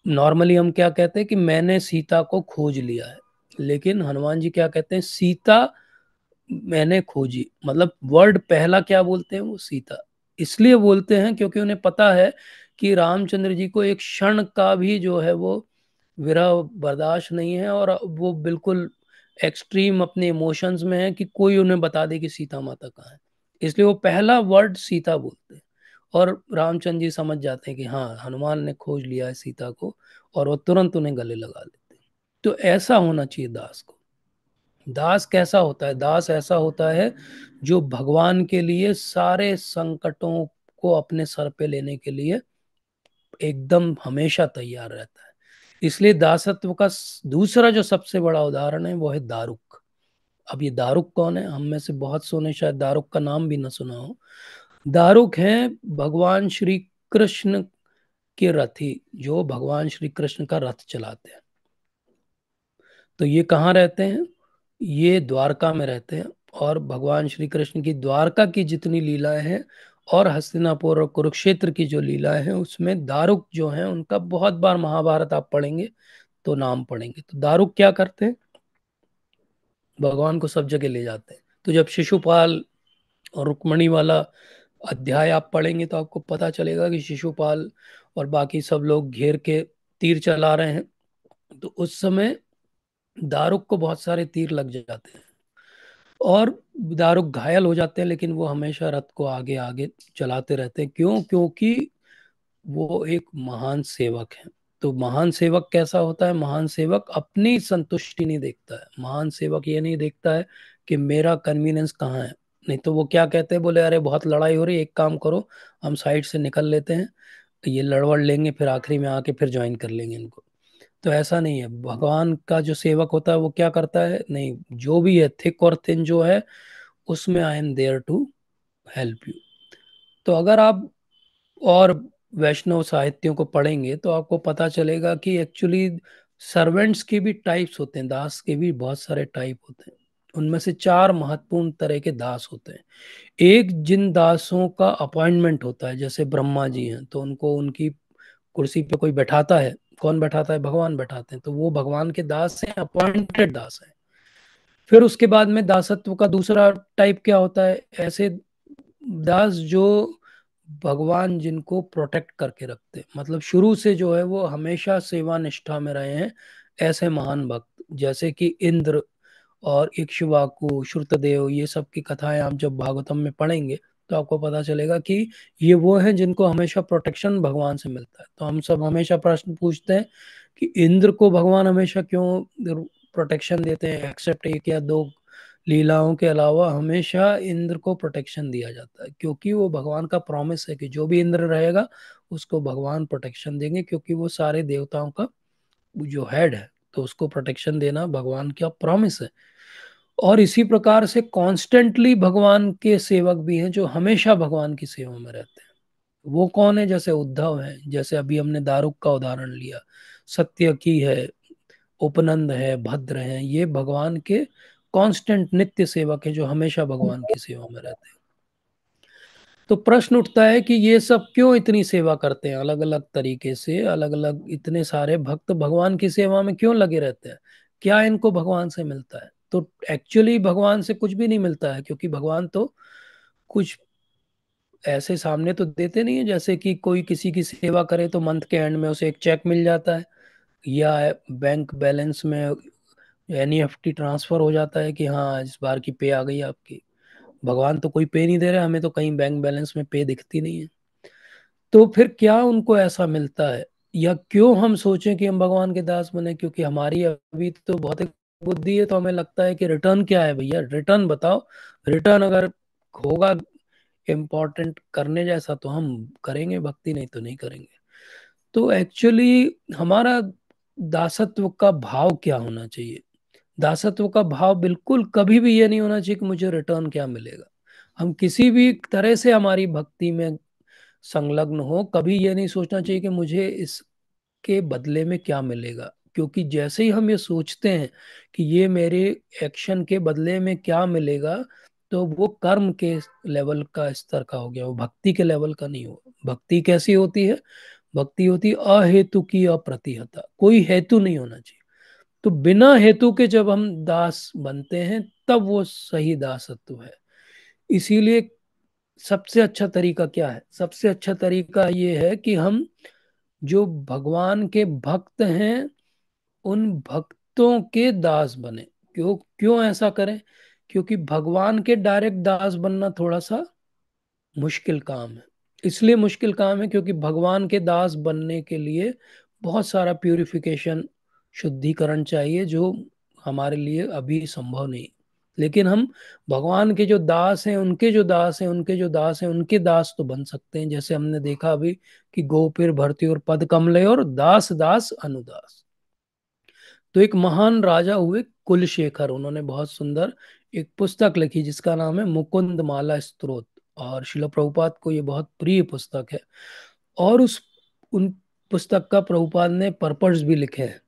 नॉर्मली हम क्या कहते हैं कि मैंने सीता को खोज लिया है लेकिन हनुमान जी क्या कहते हैं सीता मैंने खोजी मतलब वर्ड पहला क्या बोलते हैं वो सीता इसलिए बोलते हैं क्योंकि उन्हें पता है कि रामचंद्र जी को एक क्षण का भी जो है वो विरह बर्दाश्त नहीं है और वो बिल्कुल एक्सट्रीम अपने इमोशंस में है कि कोई उन्हें बता दे कि सीता माता कहाँ है इसलिए वो पहला वर्ड सीता बोलते हैं और रामचंद्र जी समझ जाते हैं कि हाँ हनुमान ने खोज लिया है सीता को और वो तुरंत उन्हें गले लगा लेते हैं तो ऐसा होना चाहिए दास को दास कैसा होता है दास ऐसा होता है जो भगवान के लिए सारे संकटों को अपने सर पे लेने के लिए एकदम हमेशा तैयार रहता है इसलिए दासत्व का दूसरा जो सबसे बड़ा उदाहरण है वो है दारुक अब ये दारुक कौन है हम में से बहुत सोने शायद दारुक का नाम भी ना सुना हो दारुक है भगवान श्री कृष्ण के रथी जो भगवान श्री कृष्ण का रथ चलाते हैं तो ये कहाँ रहते हैं ये द्वारका में रहते हैं और भगवान श्री कृष्ण की द्वारका की जितनी लीलाएं हैं और हस्तिनापुर और कुरुक्षेत्र की जो लीलाएं हैं उसमें दारुक जो है उनका बहुत बार महाभारत आप पढ़ेंगे तो नाम पढ़ेंगे तो दारुक क्या करते हैं भगवान को सब जगह ले जाते हैं तो जब शिशुपाल और रुक्मणी वाला अध्याय आप पढ़ेंगे तो आपको पता चलेगा कि शिशुपाल और बाकी सब लोग घेर के तीर चला रहे हैं तो उस समय दारुक को बहुत सारे तीर लग जाते हैं और दारुक घायल हो जाते हैं लेकिन वो हमेशा रथ को आगे आगे चलाते रहते हैं क्यों क्योंकि वो एक महान सेवक हैं तो महान सेवक कैसा होता है महान सेवक अपनी संतुष्टि नहीं देखता है महान सेवक ये नहीं देखता है कि मेरा कन्वीनियंस कहाँ है नहीं तो वो क्या कहते हैं बोले अरे बहुत लड़ाई हो रही है एक काम करो हम साइड से निकल लेते हैं ये लड़वड़ लेंगे फिर आखिरी में आके फिर ज्वाइन कर लेंगे इनको तो ऐसा नहीं है भगवान का जो सेवक होता है वो क्या करता है नहीं जो भी है थिक और थिन जो है उसमें I am there to help you तो अगर आप और वैष्णव साहित्यों को पढ़ेंगे तो आपको पता चलेगा कि एक्चुअली सर्वेंट्स के भी टाइप्स होते हैं दास के भी बहुत सारे टाइप होते हैं उनमें से चार महत्वपूर्ण तरह के दास होते हैं एक जिन दासों का अपॉइंटमेंट होता है जैसे ब्रह्मा जी हैं तो उनको उनकी कुर्सी पे कोई बैठाता है कौन बैठाता है भगवान बैठाते हैं तो वो भगवान के दास हैं अपॉइंटेड दास हैं फिर उसके बाद में दासत्व का दूसरा टाइप क्या होता है ऐसे दास जो भगवान जिनको प्रोटेक्ट करके रखते मतलब शुरू से जो है वो हमेशा सेवा निष्ठा में रहे हैं ऐसे महान भक्त जैसे कि इंद्र और इक्ष्वाकु श्रुतदेव ये सब की कथाएं आप जब भागवतम में पढ़ेंगे तो आपको पता चलेगा कि ये वो हैं जिनको हमेशा प्रोटेक्शन भगवान से मिलता है तो हम सब हमेशा प्रश्न पूछते हैं कि इंद्र को भगवान हमेशा क्यों प्रोटेक्शन देते हैं एक्सेप्ट एक या दो लीलाओं के अलावा हमेशा इंद्र को प्रोटेक्शन दिया जाता है क्योंकि वो भगवान का प्रॉमिस है कि जो भी इंद्र रहेगा उसको भगवान प्रोटेक्शन देंगे क्योंकि वो सारे देवताओं का जो हेड है तो उसको प्रोटेक्शन देना भगवान का प्रॉमिस है और इसी प्रकार से कॉन्स्टेंटली भगवान के सेवक भी हैं जो हमेशा भगवान की सेवा में रहते हैं वो कौन है जैसे उद्धव है जैसे अभी हमने दारुक का उदाहरण लिया सत्य की है उपनंद है भद्र है ये भगवान के कांस्टेंट नित्य सेवक है जो हमेशा भगवान की सेवा में रहते हैं तो प्रश्न उठता है कि ये सब क्यों इतनी सेवा करते हैं अलग अलग तरीके से अलग अलग इतने सारे भक्त भगवान की सेवा में क्यों लगे रहते हैं क्या इनको भगवान से मिलता है तो एक्चुअली भगवान से कुछ भी नहीं मिलता है क्योंकि भगवान तो कुछ ऐसे सामने तो देते नहीं है जैसे कि कोई किसी की सेवा करे तो मंथ के एंड में उसे एक चेक मिल जाता है या बैंक बैलेंस में N E F T transfer हो जाता है कि हाँ इस बार की पे आ गई आपकी भगवान तो कोई पे नहीं दे रहे हमें तो कहीं बैंक बैलेंस में पे दिखती नहीं है तो फिर क्या उनको ऐसा मिलता है या क्यों हम सोचें कि हम भगवान के दास बने क्योंकि हमारी अभी तो भौतिक बुद्धि है तो हमें लगता है कि रिटर्न क्या है भैया रिटर्न बताओ रिटर्न अगर होगा इम्पोर्टेंट करने जैसा तो हम करेंगे भक्ति नहीं तो नहीं करेंगे तो एक्चुअली हमारा दासत्व का भाव क्या होना चाहिए दासत्व का भाव बिल्कुल कभी भी ये नहीं होना चाहिए कि मुझे रिटर्न क्या मिलेगा हम किसी भी तरह से हमारी भक्ति में संलग्न हो कभी ये नहीं सोचना चाहिए कि मुझे इसके बदले में क्या मिलेगा क्योंकि जैसे ही हम ये सोचते हैं कि ये मेरे एक्शन के बदले में क्या मिलेगा तो वो कर्म के लेवल का स्तर का हो गया वो भक्ति के लेवल का नहीं हो भक्ति कैसी होती है भक्ति होती अहेतु की अप्रतिहता कोई हेतु नहीं होना चाहिए तो बिना हेतु के जब हम दास बनते हैं तब वो सही दासत्व है इसीलिए सबसे अच्छा तरीका क्या है सबसे अच्छा तरीका ये है कि हम जो भगवान के भक्त हैं उन भक्तों के दास बने क्यों क्यों ऐसा करें क्योंकि भगवान के डायरेक्ट दास बनना थोड़ा सा मुश्किल काम है इसलिए मुश्किल काम है क्योंकि भगवान के दास बनने के लिए बहुत सारा प्यूरिफिकेशन शुद्धिकरण चाहिए जो हमारे लिए अभी संभव नहीं लेकिन हम भगवान के जो दास हैं उनके जो दास हैं उनके जो दास हैं उनके दास तो बन सकते हैं जैसे हमने देखा अभी कि गोपिर भरती और पद कमले और दास दास अनुदास तो एक महान राजा हुए कुलशेखर उन्होंने बहुत सुंदर एक पुस्तक लिखी जिसका नाम है मुकुंद माला स्त्रोत और शिल प्रभुपाद को ये बहुत प्रिय पुस्तक है और उस उन पुस्तक का प्रभुपाद ने पर्पज भी लिखे हैं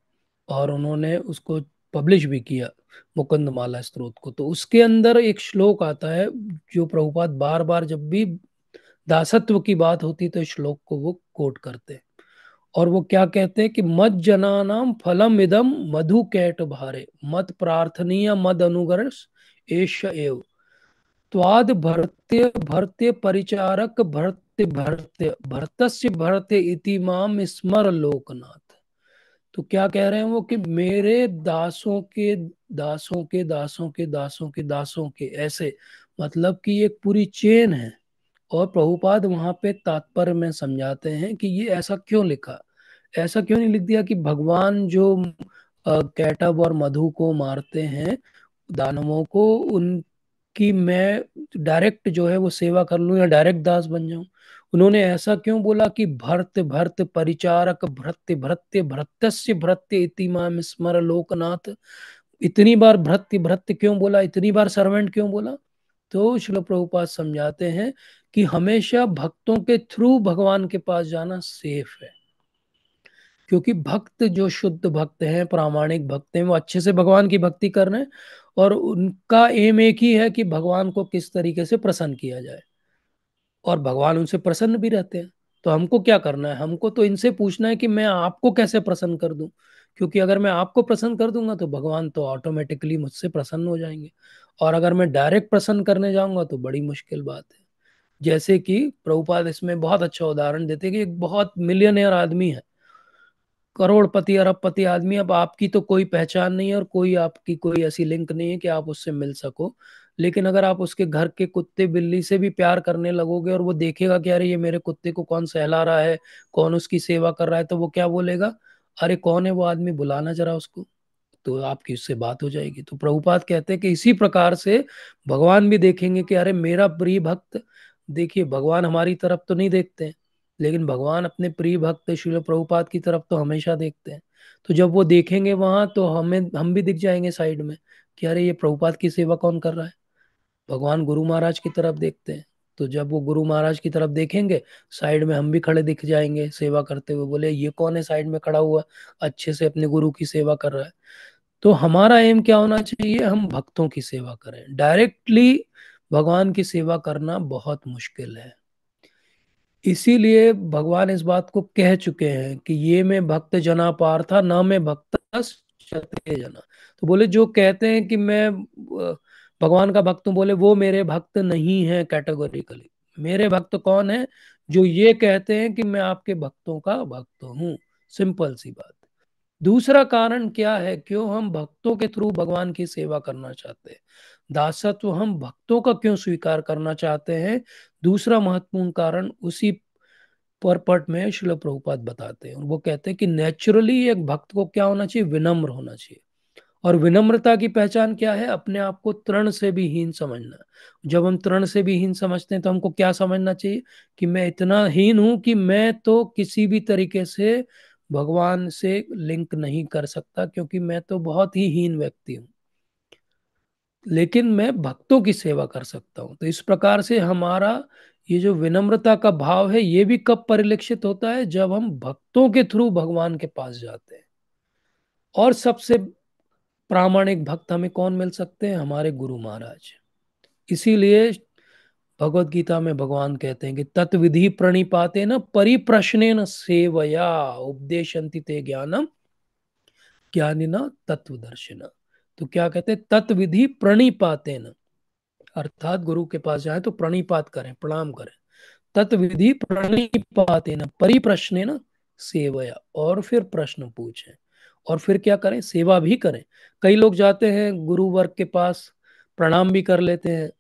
और उन्होंने उसको पब्लिश भी किया मुकुंदमाला स्त्रोत को तो उसके अंदर एक श्लोक आता है जो प्रभुपाद बार बार जब भी दासत्व की बात होती तो श्लोक को वो कोट करते और वो क्या कहते हैं कि मत जनानाम फलम इदम मधु कैट भारे मत प्रार्थनीय मद अनुगर्ष एश एव त्वाद भरते भरते परिचारक भरते भरते भरतस्य भरते इति माम स्मर लोकनाथ तो क्या कह रहे हैं वो कि मेरे दासों के दासों के दासों के दासों के दासों के ऐसे मतलब कि एक पूरी चेन है और प्रभुपाद वहां पे तात्पर्य में समझाते हैं कि ये ऐसा क्यों लिखा ऐसा क्यों नहीं लिख दिया कि भगवान जो कैटब और मधु को मारते हैं दानवों को उनकी मैं डायरेक्ट जो है वो सेवा कर लू या डायरेक्ट दास बन जाऊं उन्होंने ऐसा क्यों बोला कि भरत भरत परिचारक भ्रत्य भ्रत्य भ्रत्य भ्रत्य इतिमा स्मर लोकनाथ इतनी बार भ्रत्य भ्रत्य क्यों बोला इतनी बार सर्वेंट क्यों बोला तो शिल प्रभुपाद समझाते हैं कि हमेशा भक्तों के थ्रू भगवान के पास जाना सेफ है क्योंकि भक्त जो शुद्ध भक्त हैं प्रामाणिक भक्त हैं वो अच्छे से भगवान की भक्ति कर रहे हैं और उनका एम एक ही है कि भगवान को किस तरीके से प्रसन्न किया जाए और भगवान उनसे प्रसन्न भी रहते हैं तो हमको क्या करना है हमको तो इनसे पूछना है कि मैं आपको कैसे प्रसन्न कर दूं क्योंकि अगर मैं आपको प्रसन्न कर दूंगा तो भगवान तो ऑटोमेटिकली मुझसे प्रसन्न हो जाएंगे और अगर मैं डायरेक्ट प्रसन्न करने जाऊंगा तो बड़ी मुश्किल बात है जैसे कि प्रभुपाद इसमें बहुत अच्छा उदाहरण देते कि एक बहुत मिलियनियर आदमी है करोड़पति अरबपति आदमी अब आपकी तो कोई पहचान नहीं है और कोई आपकी कोई ऐसी लिंक नहीं है कि आप उससे मिल सको लेकिन अगर आप उसके घर के कुत्ते बिल्ली से भी प्यार करने लगोगे और वो देखेगा कि अरे ये मेरे कुत्ते को कौन सहला रहा है कौन उसकी सेवा कर रहा है तो वो क्या बोलेगा अरे कौन है वो आदमी बुलाना जरा उसको तो आपकी उससे बात हो जाएगी तो प्रभुपाद कहते हैं कि इसी प्रकार से भगवान भी देखेंगे कि अरे मेरा प्रिय भक्त देखिए भगवान हमारी तरफ तो नहीं देखते हैं लेकिन भगवान अपने प्रिय भक्त शिल प्रभुपाद की तरफ तो हमेशा देखते हैं तो जब वो देखेंगे वहां तो हमें हम भी दिख जाएंगे साइड में कि अरे ये प्रभुपाद की सेवा कौन कर रहा है भगवान गुरु महाराज की तरफ देखते हैं तो जब वो गुरु महाराज की तरफ देखेंगे साइड में हम भी खड़े दिख जाएंगे सेवा करते हुए बोले ये कौन है साइड में खड़ा हुआ अच्छे से अपने गुरु की सेवा कर रहा है तो हमारा एम क्या होना चाहिए हम भक्तों की सेवा करें डायरेक्टली भगवान की सेवा करना बहुत मुश्किल है इसीलिए भगवान इस बात को कह चुके हैं कि ये मैं भक्त जना पार था ना मैं भक्त जना तो बोले जो कहते हैं कि मैं भगवान का भक्त बोले वो मेरे भक्त नहीं है कैटेगोरिकली मेरे भक्त कौन है जो ये कहते हैं कि मैं आपके भक्तों का भक्त हूँ सिंपल सी बात दूसरा कारण क्या है क्यों हम भक्तों के थ्रू भगवान की सेवा करना चाहते हैं दासत्व हम भक्तों का क्यों स्वीकार करना चाहते हैं दूसरा महत्वपूर्ण कारण उसी परपट में शिल प्रभुपात बताते हैं और वो कहते हैं कि नेचुरली एक भक्त को क्या होना चाहिए विनम्र होना चाहिए और विनम्रता की पहचान क्या है अपने आप को तृण से भी हीन समझना जब हम तृण से भी हीन समझते हैं तो हमको क्या समझना चाहिए कि मैं इतना हीन हूं कि मैं तो किसी भी तरीके से भगवान से लिंक नहीं कर सकता क्योंकि मैं तो बहुत ही हीन व्यक्ति हूँ लेकिन मैं भक्तों की सेवा कर सकता हूँ तो इस प्रकार से हमारा ये जो विनम्रता का भाव है ये भी कब परिलक्षित होता है जब हम भक्तों के थ्रू भगवान के पास जाते हैं और सबसे प्रामाणिक भक्त हमें कौन मिल सकते हैं हमारे गुरु महाराज इसीलिए भगवत गीता में भगवान कहते हैं कि तत्विधि प्रणिपाते न परिप्रश्ने न सेवया उपदेश ज्ञानम ज्ञानी न तत्व दर्शन तो क्या कहते हैं तत्विधि प्रणिपाते न अर्थात गुरु के पास जाए तो प्रणिपात करें प्रणाम करें तत्विधि प्रणिपाते न परिप्रश्ने न सेवया और फिर प्रश्न पूछें और फिर क्या करें सेवा भी करें कई लोग जाते हैं गुरु वर्ग के पास प्रणाम भी कर लेते हैं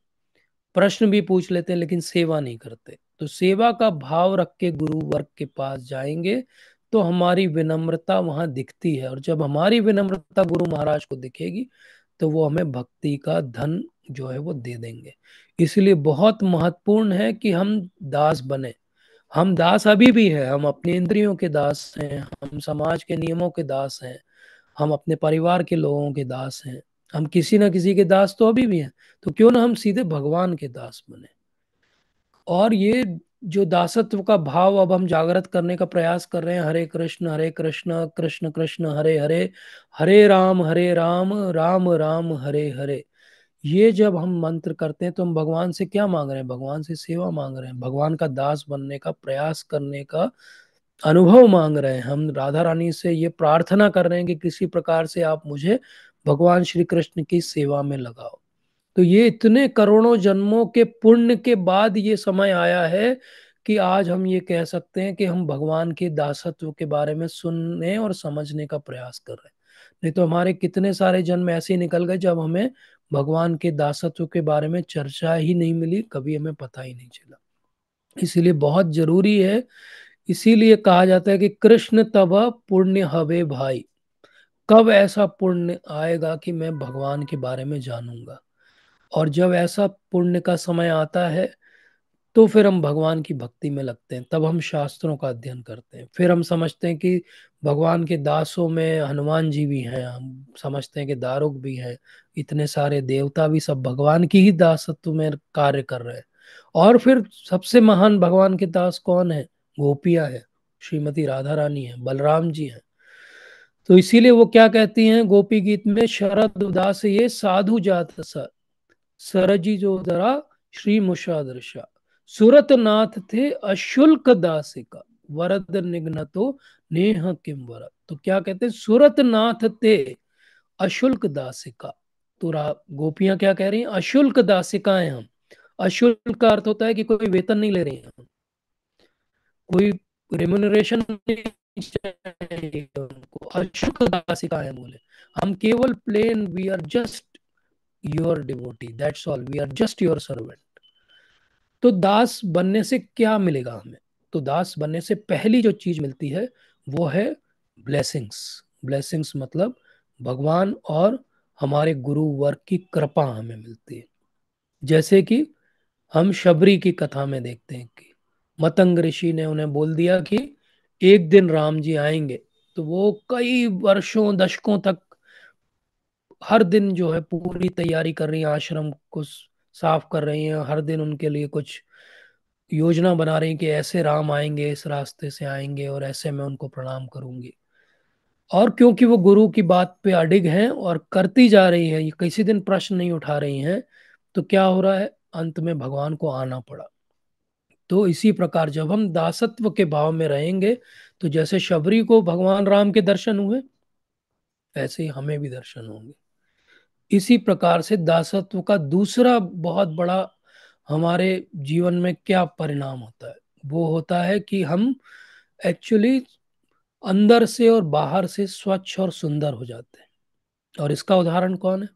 प्रश्न भी पूछ लेते हैं लेकिन सेवा नहीं करते तो सेवा का भाव रख के गुरु वर्ग के पास जाएंगे तो हमारी विनम्रता वहां दिखती है और जब हमारी विनम्रता गुरु महाराज को दिखेगी तो वो हमें भक्ति का धन जो है वो दे देंगे इसलिए बहुत महत्वपूर्ण है कि हम दास बने हम दास अभी भी हैं हम अपने इंद्रियों के दास हैं हम समाज के नियमों के दास हैं हम अपने परिवार के लोगों के दास हैं हम किसी ना किसी के दास तो अभी भी हैं तो क्यों ना हम सीधे भगवान के दास बने और ये जो दासत्व का भाव अब हम जागृत करने का प्रयास कर रहे हैं हरे कृष्ण हरे कृष्ण कृष्ण कृष्ण हरे हरे हरे राम हरे राम राम राम हरे हरे ये जब हम मंत्र करते हैं तो हम भगवान से क्या मांग रहे हैं भगवान से सेवा मांग रहे हैं भगवान का दास बनने का प्रयास करने का अनुभव मांग रहे हैं हम राधा रानी से ये प्रार्थना कर रहे हैं कि किसी प्रकार से आप मुझे भगवान श्री कृष्ण की सेवा में लगाओ तो ये इतने करोड़ों जन्मों के पुण्य के बाद ये समय आया है कि आज हम ये कह सकते हैं कि हम भगवान के दासत्व के बारे में सुनने और समझने का प्रयास कर रहे हैं नहीं तो हमारे कितने सारे जन्म ऐसे निकल गए जब हमें भगवान के दासत्व के बारे में चर्चा ही नहीं मिली कभी हमें पता ही नहीं चला इसीलिए बहुत जरूरी है इसीलिए कहा जाता है कि कृष्ण तब पुण्य हवे भाई कब ऐसा पुण्य आएगा कि मैं भगवान के बारे में जानूंगा और जब ऐसा पुण्य का समय आता है तो फिर हम भगवान की भक्ति में लगते हैं तब हम शास्त्रों का अध्ययन करते हैं फिर हम समझते हैं कि भगवान के दासों में हनुमान जी भी हैं हम समझते हैं कि दारुक भी हैं इतने सारे देवता भी सब भगवान की ही दासत्व में कार्य कर रहे हैं और फिर सबसे महान भगवान के दास कौन है गोपिया है श्रीमती राधा रानी है बलराम जी हैं तो इसीलिए वो क्या कहती हैं गोपी गीत में शरद उदास ये साधु जात सरजी जो जरा श्री मुषादृशा सुरत नाथ थे अशुल्क दासिका वरद तो नेह वरद तो क्या कहते हैं सुरत नाथ थे अशुल्क दासिका तो गोपियां क्या कह रही हैं अशुल्क दासिकाएं हम अशुल्क का अर्थ होता है कि कोई वेतन नहीं ले रहे हैं हम कोई रेमुनरेशन उनको अशुल्क है बोले हम केवल plain we are just your devotee that's all we are just your servant तो दास बनने से क्या मिलेगा हमें तो दास बनने से पहली जो चीज मिलती है वो है ब्लेसिंग्स ब्लेसिंग्स मतलब भगवान और हमारे गुरु वर्ग की कृपा हमें मिलती है जैसे कि हम शबरी की कथा में देखते हैं कि मतंग ऋषि ने उन्हें बोल दिया कि एक दिन राम जी आएंगे तो वो कई वर्षों दशकों तक हर दिन जो है पूरी तैयारी कर रही है आश्रम को साफ कर रही हैं हर दिन उनके लिए कुछ योजना बना रही हैं कि ऐसे राम आएंगे इस रास्ते से आएंगे और ऐसे मैं उनको प्रणाम करूंगी और क्योंकि वो गुरु की बात पे अडिग हैं और करती जा रही हैं ये किसी दिन प्रश्न नहीं उठा रही हैं तो क्या हो रहा है अंत में भगवान को आना पड़ा तो इसी प्रकार जब हम दासत्व के भाव में रहेंगे तो जैसे शबरी को भगवान राम के दर्शन हुए ऐसे ही हमें भी दर्शन होंगे इसी प्रकार से दासत्व का दूसरा बहुत बड़ा हमारे जीवन में क्या परिणाम होता है वो होता है कि हम एक्चुअली अंदर से और बाहर से स्वच्छ और सुंदर हो जाते हैं और इसका उदाहरण कौन है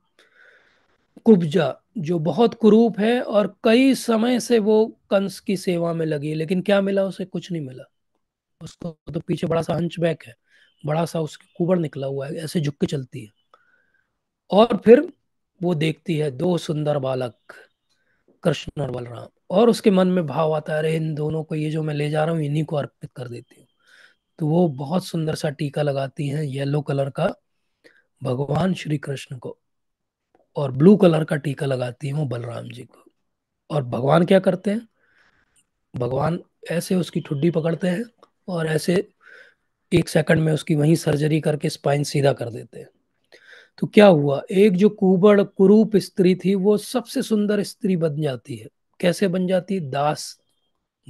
कुब्जा जो बहुत कुरूप है और कई समय से वो कंस की सेवा में लगी है लेकिन क्या मिला उसे कुछ नहीं मिला उसको तो पीछे बड़ा सा हंचबैक है बड़ा सा उसकी कुबड़ निकला हुआ है ऐसे झुक के चलती है और फिर वो देखती है दो सुंदर बालक कृष्ण और बलराम और उसके मन में भाव आता है अरे इन दोनों को ये जो मैं ले जा रहा हूँ इन्हीं को अर्पित कर देती हूँ तो वो बहुत सुंदर सा टीका लगाती है येलो कलर का भगवान श्री कृष्ण को और ब्लू कलर का टीका लगाती है वो बलराम जी को और भगवान क्या करते हैं भगवान ऐसे उसकी ठुड्डी पकड़ते हैं और ऐसे एक सेकंड में उसकी वहीं सर्जरी करके स्पाइन सीधा कर देते हैं तो क्या हुआ एक जो कुबड़ कुरूप स्त्री थी वो सबसे सुंदर स्त्री बन जाती है कैसे बन जाती है दास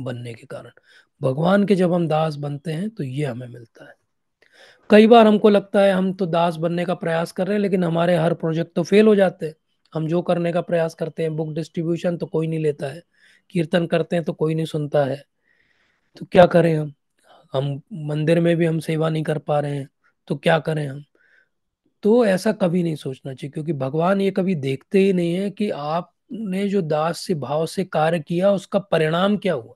बनने के कारण भगवान के जब हम दास बनते हैं तो ये हमें मिलता है कई बार हमको लगता है हम तो दास बनने का प्रयास कर रहे हैं लेकिन हमारे हर प्रोजेक्ट तो फेल हो जाते हैं हम जो करने का प्रयास करते हैं बुक डिस्ट्रीब्यूशन तो कोई नहीं लेता है कीर्तन करते हैं तो कोई नहीं सुनता है तो क्या करें हम हम मंदिर में भी हम सेवा नहीं कर पा रहे हैं तो क्या करें हम तो ऐसा कभी नहीं सोचना चाहिए क्योंकि भगवान ये कभी देखते ही नहीं है कि आपने जो दास से भाव से कार्य किया उसका परिणाम क्या हुआ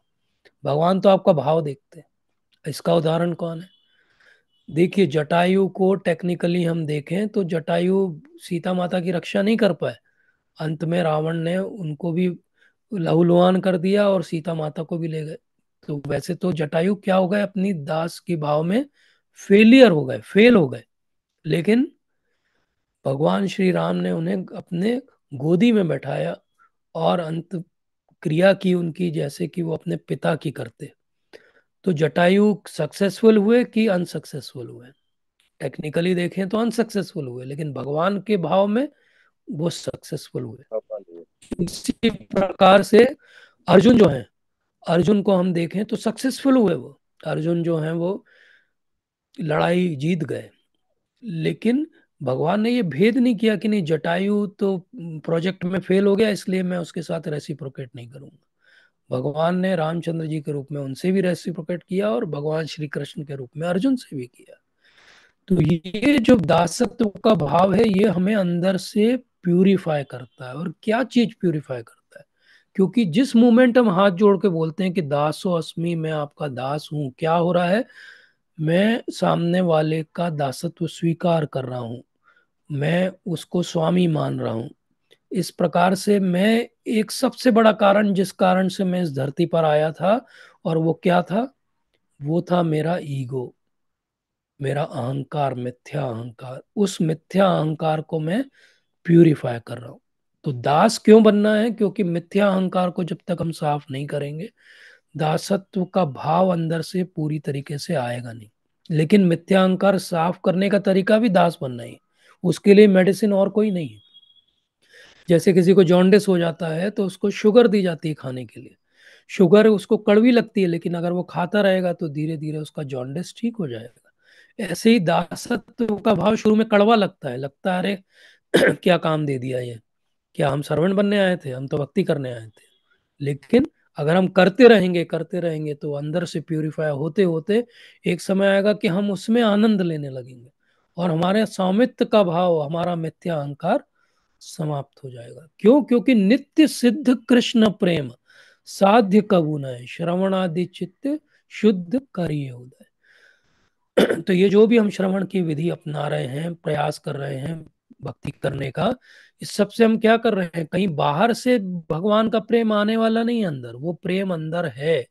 भगवान तो आपका भाव देखते हैं इसका उदाहरण कौन है देखिए जटायु को टेक्निकली हम देखें तो जटायु सीता माता की रक्षा नहीं कर पाए अंत में रावण ने उनको भी लहूलुहान कर दिया और सीता माता को भी ले गए तो वैसे तो जटायु क्या हो गए अपनी दास के भाव में फेलियर हो गए फेल हो गए लेकिन भगवान श्री राम ने उन्हें अपने गोदी में बैठाया और अंत क्रिया की उनकी जैसे कि वो अपने पिता की करते तो जटायु सक्सेसफुल हुए कि अनसक्सेसफुल हुए टेक्निकली देखें तो अनसक्सेसफुल हुए लेकिन भगवान के भाव में वो सक्सेसफुल हुए इसी प्रकार से अर्जुन जो है अर्जुन को हम देखें तो सक्सेसफुल हुए वो अर्जुन जो है वो लड़ाई जीत गए लेकिन भगवान ने ये भेद नहीं किया कि नहीं जटायु तो प्रोजेक्ट में फेल हो गया इसलिए मैं उसके साथ प्रोकेट नहीं करूंगा भगवान ने रामचंद्र जी के रूप में उनसे भी प्रोकेट किया और भगवान श्री कृष्ण के रूप में अर्जुन से भी किया तो ये जो दासत्व का भाव है ये हमें अंदर से प्यूरिफाई करता है और क्या चीज प्यूरिफाई करता है क्योंकि जिस मोमेंट हम हाथ जोड़ के बोलते हैं कि दासो अस्मी मैं आपका दास हूँ क्या हो रहा है मैं सामने वाले का दासत्व स्वीकार कर रहा हूँ मैं उसको स्वामी मान रहा हूं इस प्रकार से मैं एक सबसे बड़ा कारण जिस कारण से मैं इस धरती पर आया था और वो क्या था वो था मेरा ईगो मेरा अहंकार मिथ्या अहंकार उस मिथ्या अहंकार को मैं प्यूरिफाई कर रहा हूँ तो दास क्यों बनना है क्योंकि मिथ्या अहंकार को जब तक हम साफ नहीं करेंगे दासत्व का भाव अंदर से पूरी तरीके से आएगा नहीं लेकिन मिथ्या अहंकार साफ करने का तरीका भी दास बनना ही उसके लिए मेडिसिन और कोई नहीं है जैसे किसी को जॉन्डिस हो जाता है तो उसको शुगर दी जाती है खाने के लिए शुगर उसको कड़वी लगती है लेकिन अगर वो खाता रहेगा तो धीरे धीरे उसका जॉन्डिस ठीक हो जाएगा ऐसे ही दासत्व का भाव शुरू में कड़वा लगता है लगता है अरे क्या काम दे दिया ये क्या हम सर्वेंट बनने आए थे हम तो भक्ति करने आए थे लेकिन अगर हम करते रहेंगे करते रहेंगे तो अंदर से प्यूरिफाई होते होते एक समय आएगा कि हम उसमें आनंद लेने लगेंगे और हमारे स्वामित्व का भाव हमारा मिथ्या अहंकार समाप्त हो जाएगा क्यों क्योंकि नित्य सिद्ध कृष्ण प्रेम साध्य कबू न श्रवण आदि चित्त शुद्ध करिए उदय तो ये जो भी हम श्रवण की विधि अपना रहे हैं प्रयास कर रहे हैं भक्ति करने का इस सबसे हम क्या कर रहे हैं कहीं बाहर से भगवान का प्रेम आने वाला नहीं अंदर वो प्रेम अंदर है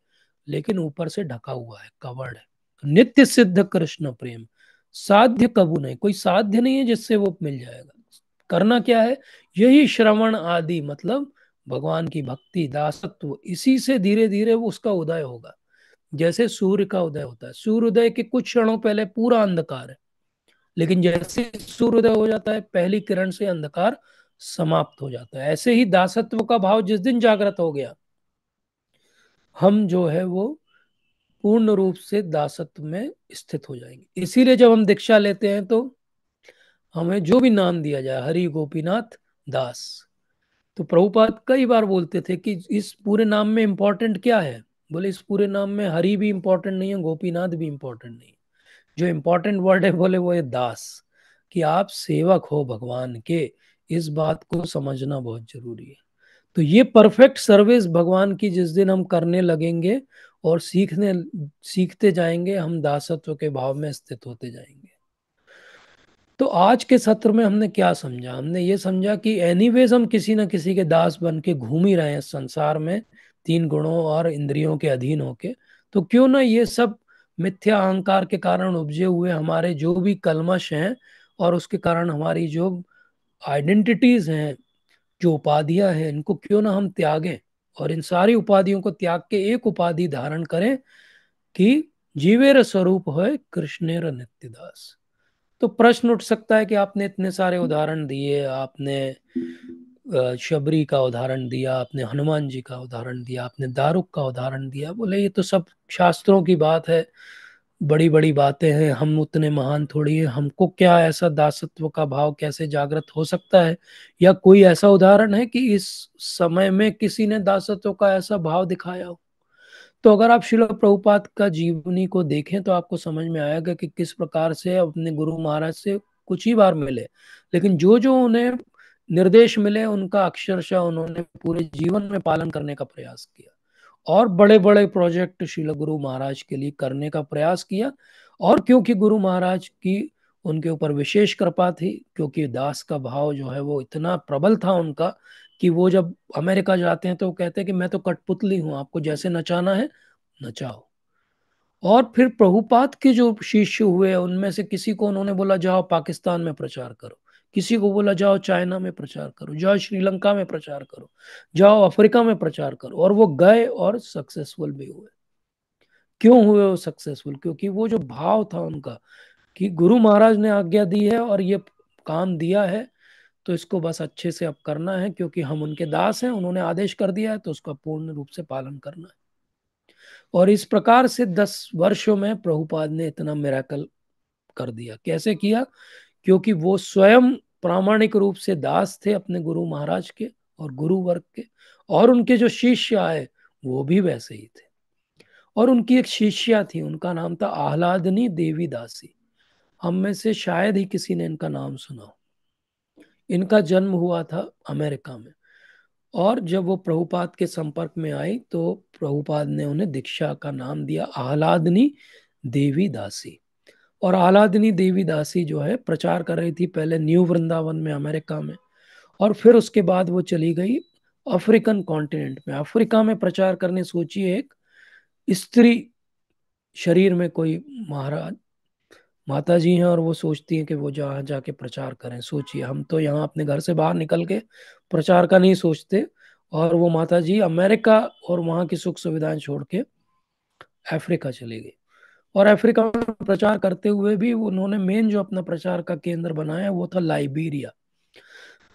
लेकिन ऊपर से ढका हुआ है कवर्ड है नित्य सिद्ध कृष्ण प्रेम साध्य कबू नहीं कोई साध्य नहीं है जिससे वो मिल जाएगा करना क्या है यही श्रवण आदि मतलब भगवान की भक्ति दासत्व इसी से धीरे धीरे वो उसका उदय होगा जैसे सूर्य का उदय होता है सूर्य उदय के कुछ क्षणों पहले पूरा अंधकार है लेकिन जैसे सूर्योदय हो जाता है पहली किरण से अंधकार समाप्त हो जाता है ऐसे ही दासत्व का भाव जिस दिन जागृत हो गया हम जो है वो पूर्ण रूप से दासत्व में स्थित हो जाएंगे इसीलिए जब हम दीक्षा लेते हैं तो हमें जो भी नाम दिया जाए हरि गोपीनाथ दास तो प्रभुपाद कई बार बोलते थे कि इस पूरे नाम में इम्पोर्टेंट क्या है बोले इस पूरे नाम में हरि भी इम्पोर्टेंट नहीं है गोपीनाथ भी इम्पोर्टेंट नहीं है जो इम्पोर्टेंट वर्ड है बोले वो है दास कि आप सेवक हो भगवान के इस बात को समझना बहुत जरूरी है तो ये परफेक्ट सर्विस भगवान की जिस दिन हम करने लगेंगे और सीखने सीखते जाएंगे हम दासत्व के भाव में स्थित होते जाएंगे तो आज के सत्र में हमने क्या समझा हमने ये समझा कि एनीवेज हम किसी न किसी के दास बन के घूम ही रहे हैं संसार में तीन गुणों और इंद्रियों के अधीन होके तो क्यों ना ये सब मिथ्या अहंकार के कारण उपजे हुए हमारे जो भी कलमश हैं और उसके कारण हमारी जो आइडेंटिटीज हैं जो उपाधियां हैं इनको क्यों ना हम त्यागें और इन सारी उपाधियों को त्याग के एक उपाधि धारण करें कि जीवेर स्वरूप हो कृष्णेर नित्य दास तो प्रश्न उठ सकता है कि आपने इतने सारे उदाहरण दिए आपने शबरी का उदाहरण दिया आपने हनुमान जी का उदाहरण दिया आपने दारुक का उदाहरण दिया बोले ये तो सब शास्त्रों की बात है बड़ी बड़ी बातें हैं हम उतने महान थोड़ी हैं हमको क्या ऐसा दासत्व का भाव कैसे जागृत हो सकता है या कोई ऐसा उदाहरण है कि इस समय में किसी ने दासत्व का ऐसा भाव दिखाया हो तो अगर आप शिल प्रभुपात का जीवनी को देखें तो आपको समझ में आएगा कि किस प्रकार से अपने गुरु महाराज से कुछ ही बार मिले लेकिन जो जो उन्हें निर्देश मिले उनका अक्षरशः उन्होंने पूरे जीवन में पालन करने का प्रयास किया और बड़े बड़े प्रोजेक्ट शिल गुरु महाराज के लिए करने का प्रयास किया और क्योंकि गुरु महाराज की उनके ऊपर विशेष कृपा थी क्योंकि दास का भाव जो है वो इतना प्रबल था उनका कि वो जब अमेरिका जाते हैं तो वो कहते हैं कि मैं तो कठपुतली हूं आपको जैसे नचाना है नचाओ और फिर प्रभुपात के जो शिष्य हुए उनमें से किसी को उन्होंने बोला जाओ पाकिस्तान में प्रचार करो किसी को बोला जाओ चाइना में प्रचार करो जाओ श्रीलंका में प्रचार करो जाओ अफ्रीका में प्रचार करो और वो गए और सक्सेसफुल भी हुए क्यों हुए वो सक्सेसफुल क्योंकि वो जो भाव था उनका कि गुरु महाराज ने आज्ञा दी है और ये काम दिया है तो इसको बस अच्छे से अब करना है क्योंकि हम उनके दास हैं उन्होंने आदेश कर दिया है तो उसका पूर्ण रूप से पालन करना है और इस प्रकार से दस वर्षों में प्रभुपाद ने इतना मेराकल कर दिया कैसे किया क्योंकि वो स्वयं प्रामाणिक रूप से दास थे अपने गुरु महाराज के और गुरु वर्ग के और उनके जो शिष्य आए वो भी वैसे ही थे और उनकी एक शिष्या थी उनका नाम था आह्लादनी देवी दासी हम में से शायद ही किसी ने इनका नाम सुना हो इनका जन्म हुआ था अमेरिका में और जब वो प्रभुपाद के संपर्क में आई तो प्रभुपाद ने उन्हें दीक्षा का नाम दिया आह्लादनी देवी दासी और आलादिनी देवी दासी जो है प्रचार कर रही थी पहले न्यू वृंदावन में अमेरिका में और फिर उसके बाद वो चली गई अफ्रीकन कॉन्टिनेंट में अफ्रीका में प्रचार करने सोचिए एक स्त्री शरीर में कोई महाराज माता जी हैं और वो सोचती हैं कि वो जहाँ जाके प्रचार करें सोचिए हम तो यहाँ अपने घर से बाहर निकल के प्रचार का नहीं सोचते और वो माता जी अमेरिका और वहाँ की सुख सुविधाएं छोड़ के अफ्रीका चली गई और अफ्रीका में प्रचार करते हुए भी उन्होंने मेन जो अपना प्रचार का केंद्र बनाया वो था लाइबेरिया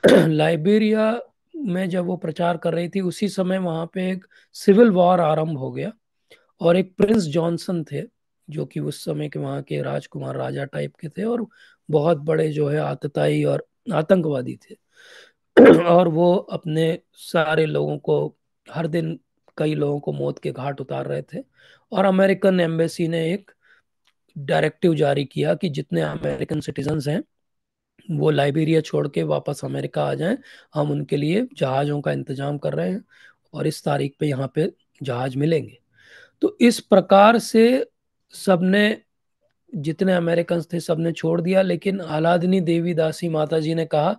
लाइबेरिया में जब वो प्रचार कर रही थी उसी समय वहां पे एक सिविल वॉर आरंभ हो गया और एक प्रिंस जॉनसन थे जो कि उस समय के वहाँ के राजकुमार राजा टाइप के थे और बहुत बड़े जो है आतताई और आतंकवादी थे और वो अपने सारे लोगों को हर दिन कई लोगों को मौत के घाट उतार रहे थे और अमेरिकन एम्बेसी ने एक डायरेक्टिव जारी किया कि जितने अमेरिकन सिटीजन हैं वो लाइबेरिया छोड़ के वापस अमेरिका आ जाएं हम उनके लिए जहाज़ों का इंतजाम कर रहे हैं और इस तारीख पे यहाँ पे जहाज़ मिलेंगे तो इस प्रकार से सबने जितने अमेरिकन थे सबने छोड़ दिया लेकिन आलादनी देवी दासी माता जी ने कहा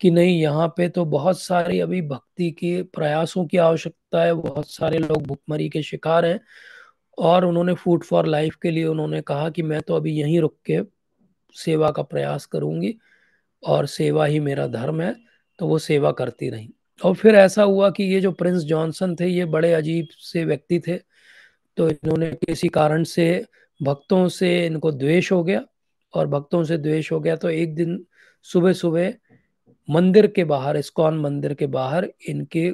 कि नहीं यहाँ पे तो बहुत सारी अभी भक्ति के प्रयासों की आवश्यकता है बहुत सारे लोग भुखमरी के शिकार हैं और उन्होंने फूड फॉर लाइफ के लिए उन्होंने कहा कि मैं तो अभी यहीं रुक के सेवा का प्रयास करूंगी और सेवा ही मेरा धर्म है तो वो सेवा करती रही और फिर ऐसा हुआ कि ये जो प्रिंस जॉनसन थे ये बड़े अजीब से व्यक्ति थे तो इन्होंने किसी कारण से भक्तों से इनको द्वेष हो गया और भक्तों से द्वेष हो गया तो एक दिन सुबह सुबह मंदिर के बाहर इस्कॉन मंदिर के बाहर इनके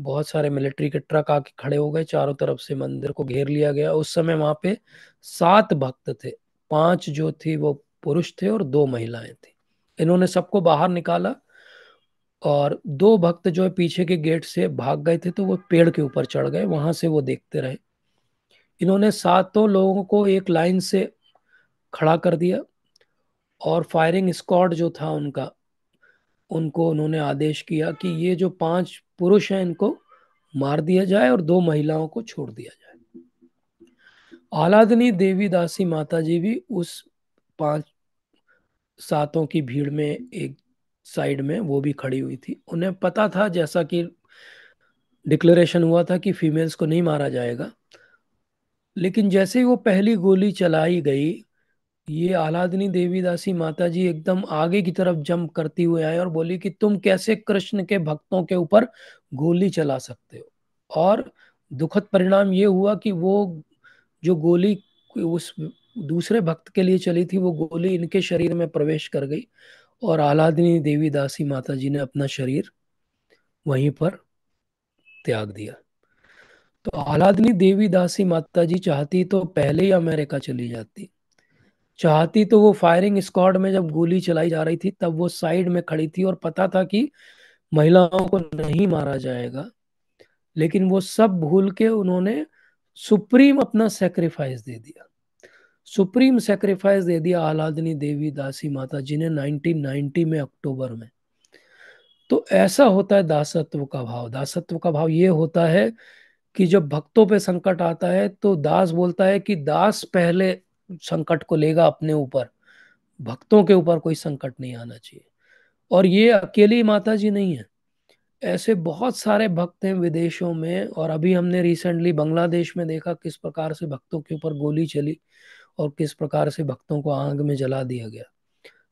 बहुत सारे मिलिट्री के ट्रक आके खड़े हो गए चारों तरफ से मंदिर को घेर लिया गया उस समय वहां पे सात भक्त थे पांच जो थी वो पुरुष थे और दो महिलाएं थी इन्होंने सबको बाहर निकाला और दो भक्त जो है पीछे के गेट से भाग गए थे तो वो पेड़ के ऊपर चढ़ गए वहां से वो देखते रहे इन्होंने सातों लोगों को एक लाइन से खड़ा कर दिया और फायरिंग स्क्वाड जो था उनका उनको उन्होंने आदेश किया कि ये जो पांच पुरुष हैं इनको मार दिया जाए और दो महिलाओं को छोड़ दिया जाए आलादनी देवी दासी माता जी भी उस पांच सातों की भीड़ में एक साइड में वो भी खड़ी हुई थी उन्हें पता था जैसा कि डिक्लेरेशन हुआ था कि फीमेल्स को नहीं मारा जाएगा लेकिन जैसे ही वो पहली गोली चलाई गई ये आलादिनी देवीदासी माता जी एकदम आगे की तरफ जंप करती हुई आई और बोली कि तुम कैसे कृष्ण के भक्तों के ऊपर गोली चला सकते हो और दुखद परिणाम ये हुआ कि वो जो गोली उस दूसरे भक्त के लिए चली थी वो गोली इनके शरीर में प्रवेश कर गई और आलादनी देवी दासी माता जी ने अपना शरीर वहीं पर त्याग दिया तो आलादिनी देवी दासी माता जी चाहती तो पहले ही अमेरिका चली जाती चाहती तो वो फायरिंग स्क्वाड में जब गोली चलाई जा रही थी तब वो साइड में खड़ी थी और पता था कि महिलाओं को नहीं मारा जाएगा लेकिन वो सब भूल के उन्होंने सुप्रीम अपना सेक्रीफाइस दे दिया सुप्रीम सेक्रीफाइस दे दिया आलादनी देवी दासी माता जी ने 1990 में अक्टूबर में तो ऐसा होता है दासत्व का भाव दासत्व का भाव ये होता है कि जब भक्तों पे संकट आता है तो दास बोलता है कि दास पहले संकट को लेगा अपने ऊपर भक्तों के ऊपर कोई संकट नहीं आना चाहिए और ये अकेली माता जी नहीं है ऐसे बहुत सारे भक्त हैं विदेशों में और अभी हमने रिसेंटली बांग्लादेश में देखा किस प्रकार से भक्तों के ऊपर गोली चली और किस प्रकार से भक्तों को आग में जला दिया गया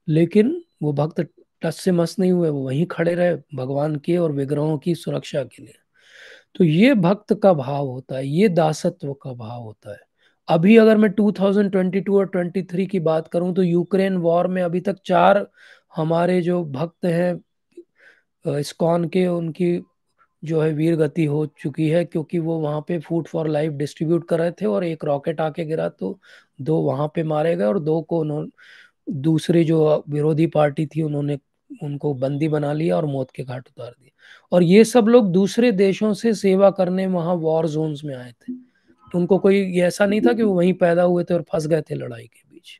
लेकिन वो भक्त टस से मस नहीं हुए वो वहीं खड़े रहे भगवान के और विग्रहों की सुरक्षा के लिए तो ये भक्त का भाव होता है ये दासत्व का भाव होता है अभी अगर मैं 2022 और 23 की बात करूं तो यूक्रेन वॉर में अभी तक चार हमारे जो भक्त हैं इस्कॉन के उनकी जो है वीर गति हो चुकी है क्योंकि वो वहां पे फूड फॉर लाइफ डिस्ट्रीब्यूट कर रहे थे और एक रॉकेट आके गिरा तो दो वहां पे मारे गए और दो को उन्होंने दूसरी जो विरोधी पार्टी थी उन्होंने उनको बंदी बना लिया और मौत के घाट उतार दिया और ये सब लोग दूसरे देशों से सेवा करने वहां वॉर जोन्स में आए थे उनको कोई ऐसा नहीं था कि वो हम्म। वहीं पैदा हुए थे और फंस गए थे लड़ाई के बीच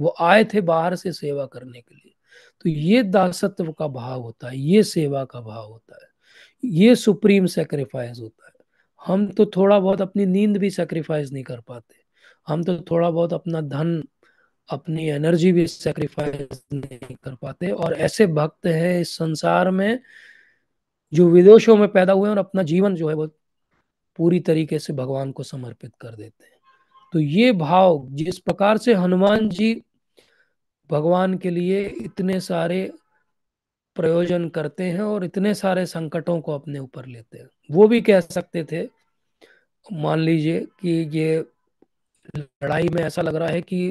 वो आए थे बाहर से सेवा करने के लिए तो ये दासत्व का भाव होता है ये सेवा का भाव होता है ये सुप्रीम सेक्रीफाइस होता है हम तो थोड़ा बहुत अपनी नींद भी सेक्रीफाइस नहीं कर पाते हम तो थोड़ा बहुत अपना धन अपनी एनर्जी भी सेक्रीफाइस नहीं कर पाते और ऐसे भक्त हैं इस संसार में जो विदेशों में पैदा हुए और अपना जीवन जो है वो पूरी तरीके से भगवान को समर्पित कर देते हैं तो ये भाव जिस प्रकार से हनुमान जी भगवान के लिए इतने सारे प्रयोजन करते हैं और इतने सारे संकटों को अपने ऊपर लेते हैं वो भी कह सकते थे मान लीजिए कि ये लड़ाई में ऐसा लग रहा है कि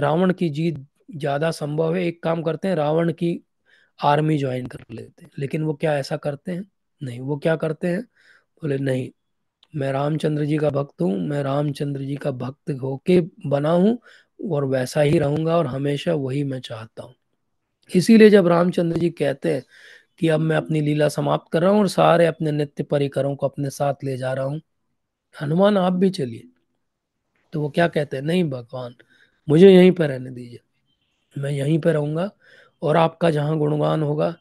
रावण की जीत ज्यादा संभव है एक काम करते हैं रावण की आर्मी ज्वाइन कर लेते हैं लेकिन वो क्या ऐसा करते हैं नहीं वो क्या करते हैं बोले नहीं मैं रामचंद्र जी का भक्त हूँ मैं रामचंद्र जी का भक्त होके बना हूँ और वैसा ही रहूँगा और हमेशा वही मैं चाहता हूँ इसीलिए जब रामचंद्र जी कहते हैं कि अब मैं अपनी लीला समाप्त कर रहा हूँ और सारे अपने नित्य परिकरों को अपने साथ ले जा रहा हूँ हनुमान आप भी चलिए तो वो क्या कहते हैं नहीं भगवान मुझे यहीं पर रहने दीजिए मैं यहीं पर रहूँगा और आपका जहाँ गुणगान होगा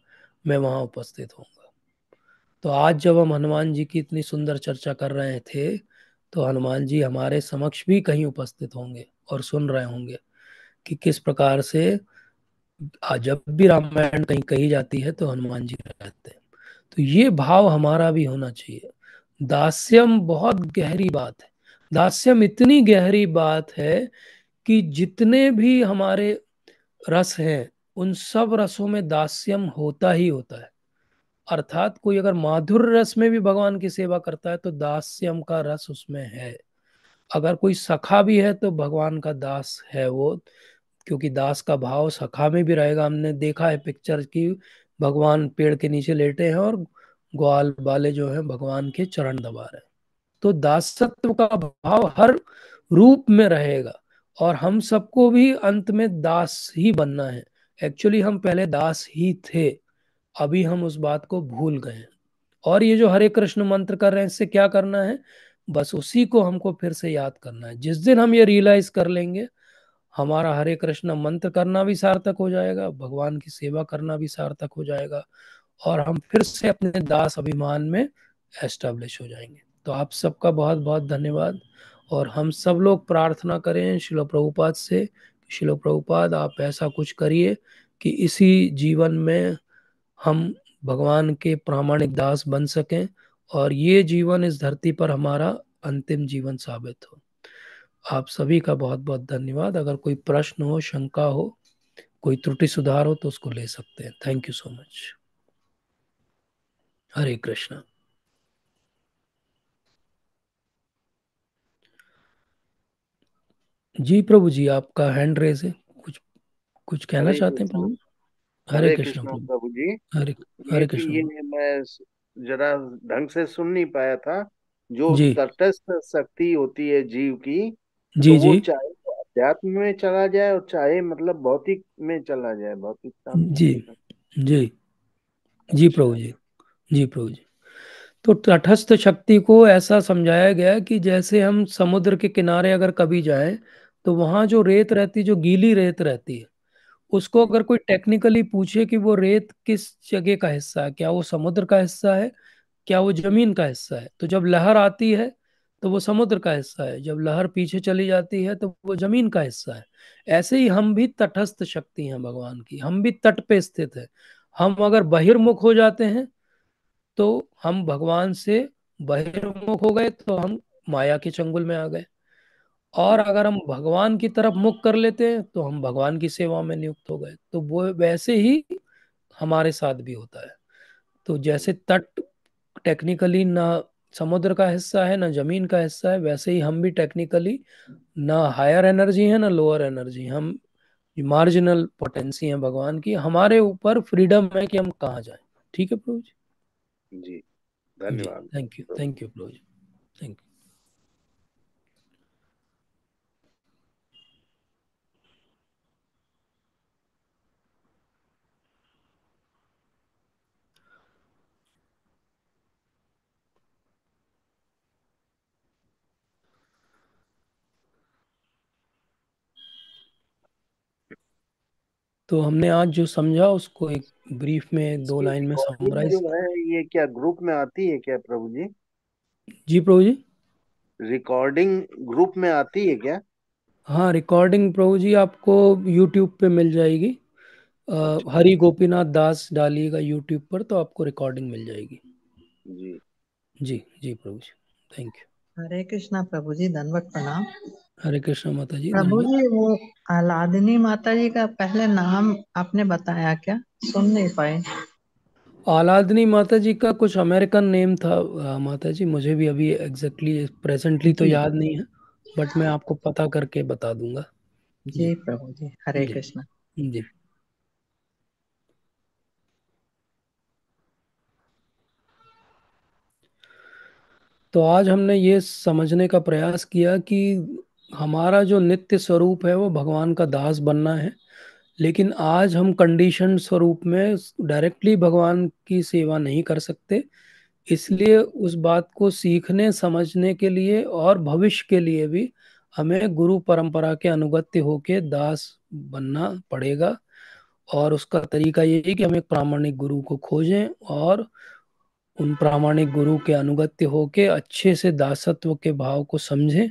मैं वहाँ उपस्थित हूँ तो आज जब हम हनुमान जी की इतनी सुंदर चर्चा कर रहे थे तो हनुमान जी हमारे समक्ष भी कहीं उपस्थित होंगे और सुन रहे होंगे कि किस प्रकार से जब भी रामायण कहीं कही जाती है तो हनुमान जी रहते हैं तो ये भाव हमारा भी होना चाहिए दास्यम बहुत गहरी बात है दास्यम इतनी गहरी बात है कि जितने भी हमारे रस हैं उन सब रसों में दास्यम होता ही होता है अर्थात कोई अगर माधुर रस में भी भगवान की सेवा करता है तो दास्यम का रस उसमें है अगर कोई सखा भी है तो भगवान का दास है वो क्योंकि दास का भाव सखा में भी रहेगा हमने देखा है पिक्चर की भगवान पेड़ के नीचे लेटे हैं और ग्वाल वाले जो है भगवान के चरण दबा रहे हैं तो दासत्व का भाव हर रूप में रहेगा और हम सबको भी अंत में दास ही बनना है एक्चुअली हम पहले दास ही थे अभी हम उस बात को भूल गए और ये जो हरे कृष्ण मंत्र कर रहे हैं इससे क्या करना है बस उसी को हमको फिर से याद करना है जिस दिन हम ये रियलाइज कर लेंगे हमारा हरे कृष्ण मंत्र करना भी सार्थक हो जाएगा भगवान की सेवा करना भी सार्थक हो जाएगा और हम फिर से अपने दास अभिमान में एस्टेब्लिश हो जाएंगे तो आप सबका बहुत बहुत धन्यवाद और हम सब लोग प्रार्थना करें शिलो प्रभुपाद से शिलो प्रभुपाद आप ऐसा कुछ करिए कि इसी जीवन में हम भगवान के प्रामाणिक दास बन सकें और ये जीवन इस धरती पर हमारा अंतिम जीवन साबित हो आप सभी का बहुत बहुत धन्यवाद अगर कोई प्रश्न हो शंका हो कोई त्रुटि सुधार हो तो उसको ले सकते हैं thank you so much Hare Krishna ji प्रभु जी आपका हैंड रेज है कुछ कुछ कहना चाहते हैं प्रभु हरे कृष्ण प्रभु जी हरे हरे तो कृष्ण ये मैं जरा ढंग से सुन नहीं पाया था जो तटस्थ शक्ति होती है जीव की जी तो जी चाहे तो अध्यात्म में चला जाए और चाहे मतलब भौतिक में चला जाए भौतिक जी जी जी अच्छा। प्रभु जी जी प्रभु जी तो तटस्थ शक्ति को ऐसा समझाया गया कि जैसे हम समुद्र के किनारे अगर कभी जाएं तो वहां जो रेत रहती जो गीली रेत रहती है उसको अगर कोई टेक्निकली पूछे कि वो रेत किस जगह का हिस्सा है क्या वो समुद्र का हिस्सा है क्या वो जमीन का हिस्सा है तो जब लहर आती है तो वो समुद्र का हिस्सा है जब लहर पीछे चली जाती है तो वो जमीन का हिस्सा है ऐसे ही हम भी तटस्थ शक्ति हैं भगवान की हम भी तट पे स्थित है हम अगर बहिर्मुख हो जाते हैं तो हम भगवान से बहिर्मुख हो गए तो हम माया के चंगुल में आ गए और अगर हम भगवान की तरफ मुख कर लेते हैं तो हम भगवान की सेवा में नियुक्त हो गए तो वो वैसे ही हमारे साथ भी होता है तो जैसे तट टेक्निकली ना समुद्र का हिस्सा है ना जमीन का हिस्सा है वैसे ही हम भी टेक्निकली ना हायर एनर्जी है ना लोअर एनर्जी हम मार्जिनल पोटेंसी है भगवान की हमारे ऊपर फ्रीडम है कि हम कहाँ जाए ठीक है प्रभु जी जी धन्यवाद थैंक यू थैंक यू प्रभु जी थैंक यू तो हमने आज जो समझा उसको एक ब्रीफ में दो लाइन में समराइज ये क्या ग्रुप में आती है क्या प्रभु जी जी प्रभु जी रिकॉर्डिंग ग्रुप में आती है क्या हाँ रिकॉर्डिंग प्रभु जी आपको यूट्यूब पे मिल जाएगी आ, अच्छा। हरी गोपीनाथ दास डालिएगा यूट्यूब पर तो आपको रिकॉर्डिंग मिल जाएगी जी जी जी प्रभु जी थैंक यू हरे कृष्णा प्रभु जी धनवत प्रणाम हरे कृष्ण माता जी प्रभु जी वो आलादिनी माता जी का पहले नाम आपने बताया क्या सुन नहीं पाए आलादनी माता जी का कुछ अमेरिकन नेम था आ, माता जी मुझे भी अभी एग्जैक्टली exactly, प्रेजेंटली तो याद नहीं है बट मैं आपको पता करके बता दूंगा जी प्रभु जी हरे कृष्ण जी तो आज हमने ये समझने का प्रयास किया कि हमारा जो नित्य स्वरूप है वो भगवान का दास बनना है लेकिन आज हम कंडीशन स्वरूप में डायरेक्टली भगवान की सेवा नहीं कर सकते इसलिए उस बात को सीखने समझने के लिए और भविष्य के लिए भी हमें गुरु परंपरा के अनुगत्य होके दास बनना पड़ेगा और उसका तरीका ये है कि हम एक प्रामाणिक गुरु को खोजें और उन प्रामाणिक गुरु के अनुगत्य होके अच्छे से दासत्व के भाव को समझें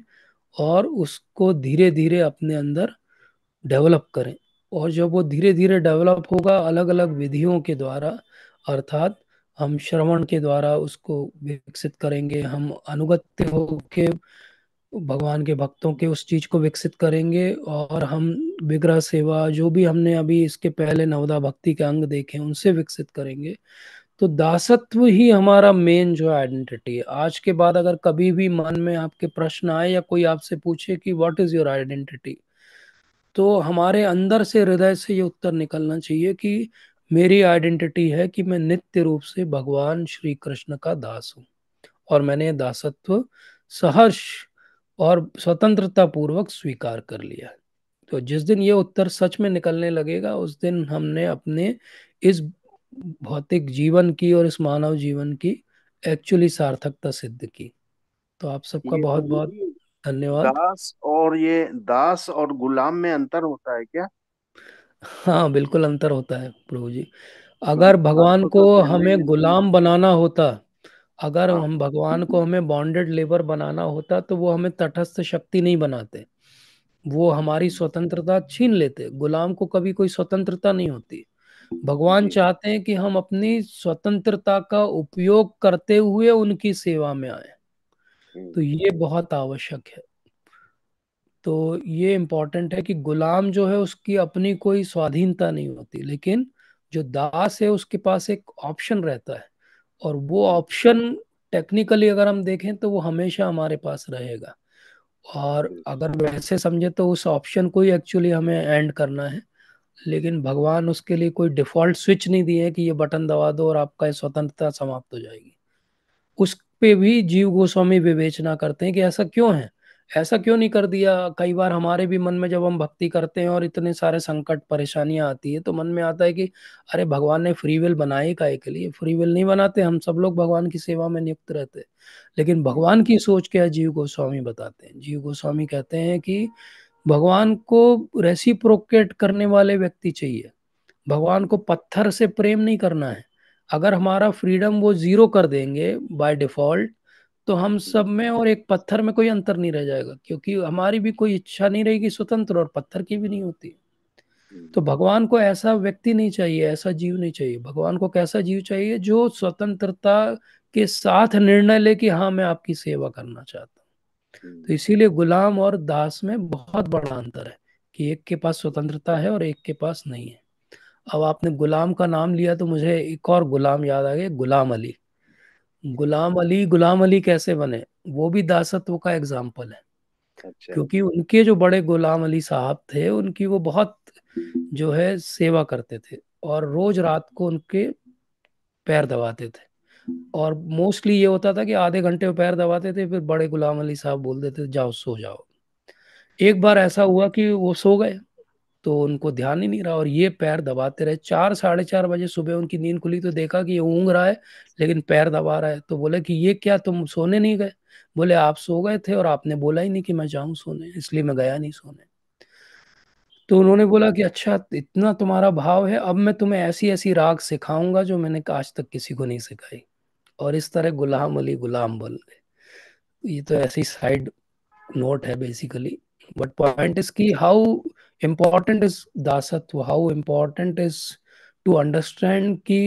और उसको धीरे धीरे अपने अंदर डेवलप करें और जब वो धीरे धीरे डेवलप होगा अलग अलग विधियों के द्वारा अर्थात हम श्रवण के द्वारा उसको विकसित करेंगे हम अनुगत्य हो के भगवान के भक्तों के उस चीज को विकसित करेंगे और हम विग्रह सेवा जो भी हमने अभी इसके पहले नवदा भक्ति के अंग देखे उनसे विकसित करेंगे तो दासत्व ही हमारा मेन जो आइडेंटिटी है आज के बाद अगर कभी भी मन में आपके प्रश्न आए या कोई आपसे पूछे कि व्हाट इज योर आइडेंटिटी तो हमारे अंदर से हृदय से ये उत्तर निकलना चाहिए कि मेरी आइडेंटिटी है कि मैं नित्य रूप से भगवान श्री कृष्ण का दास हूँ और मैंने दासत्व सहर्ष और स्वतंत्रता पूर्वक स्वीकार कर लिया तो जिस दिन ये उत्तर सच में निकलने लगेगा उस दिन हमने अपने इस भौतिक जीवन की और इस मानव जीवन की एक्चुअली सार्थकता सिद्ध की तो आप सबका तो बहुत बहुत धन्यवाद दास और ये दास और गुलाम में अंतर होता है क्या हाँ बिल्कुल अंतर होता है प्रभु जी अगर हाँ, भगवान तो को हमें तो गुलाम बनाना होता अगर हाँ। हम भगवान को हमें बॉन्डेड लेबर बनाना होता तो वो हमें तटस्थ शक्ति नहीं बनाते वो हमारी हाँ। स्वतंत्रता छीन लेते गुलाम को कभी कोई स्वतंत्रता नहीं होती भगवान चाहते हैं कि हम अपनी स्वतंत्रता का उपयोग करते हुए उनकी सेवा में आए तो हम्म। ये बहुत आवश्यक है तो ये इम्पोर्टेंट है कि गुलाम जो है उसकी अपनी कोई स्वाधीनता नहीं होती लेकिन जो दास है उसके पास एक ऑप्शन रहता है और वो ऑप्शन टेक्निकली अगर हम देखें तो वो हमेशा हमारे पास रहेगा और हम्म। अगर वैसे समझे तो उस ऑप्शन को ही एक्चुअली हमें एंड करना है लेकिन भगवान उसके लिए कोई डिफॉल्ट स्विच नहीं दिए कि ये बटन दबा दो और आपका स्वतंत्रता समाप्त हो जाएगी उस पे भी जीव गोस्वामी विवेचना करते हैं कि ऐसा क्यों है ऐसा क्यों नहीं कर दिया कई बार हमारे भी मन में जब हम भक्ति करते हैं और इतने सारे संकट परेशानियां आती है तो मन में आता है कि अरे भगवान ने फ्री विल बनाए का के लिए फ्री विल नहीं बनाते हम सब लोग भगवान की सेवा में नियुक्त रहते लेकिन भगवान की सोच क्या जीव गोस्वामी बताते हैं जीव गोस्वामी कहते हैं कि भगवान को रेसिप्रोकेट करने वाले व्यक्ति चाहिए भगवान को पत्थर से प्रेम नहीं करना है अगर हमारा फ्रीडम वो जीरो कर देंगे बाय डिफॉल्ट तो हम सब में और एक पत्थर में कोई अंतर नहीं रह जाएगा क्योंकि हमारी भी कोई इच्छा नहीं रहेगी स्वतंत्र और पत्थर की भी नहीं होती हम्म। तो भगवान को ऐसा व्यक्ति नहीं चाहिए ऐसा जीव नहीं चाहिए भगवान को कैसा जीव चाहिए जो स्वतंत्रता के साथ निर्णय ले कि हाँ मैं आपकी सेवा करना चाहता हूँ तो इसीलिए गुलाम और दास में बहुत बड़ा अंतर है कि एक के पास स्वतंत्रता है और एक के पास नहीं है अब आपने गुलाम का नाम लिया तो मुझे एक और गुलाम याद आ गया गुलाम अली गुलाम अच्छा। अली गुलाम अली कैसे बने वो भी दासत्व का एग्जाम्पल है अच्छा। क्योंकि उनके जो बड़े गुलाम अली साहब थे उनकी वो बहुत जो है सेवा करते थे और रोज रात को उनके पैर दबाते थे और मोस्टली ये होता था कि आधे घंटे में पैर दबाते थे फिर बड़े गुलाम अली साहब बोल देते थे जाओ सो जाओ एक बार ऐसा हुआ कि वो सो गए तो उनको ध्यान ही नहीं रहा और ये पैर दबाते रहे चार साढ़े चार बजे सुबह उनकी नींद खुली तो देखा कि ये ऊँग रहा है लेकिन पैर दबा रहा है तो बोले कि ये क्या तुम सोने नहीं गए बोले आप सो गए थे और आपने बोला ही नहीं कि मैं जाऊँ सोने इसलिए मैं गया नहीं सोने तो उन्होंने बोला कि अच्छा इतना तुम्हारा भाव है अब मैं तुम्हें ऐसी ऐसी राग सिखाऊंगा जो मैंने आज तक किसी को नहीं सिखाई और इस तरह गुलाम अली गुलाम बन गए तो ये तो ऐसी साइड नोट है बेसिकली बट पॉइंट इज की हाउ इम्पॉर्टेंट इज दासत्व how important is to understand कि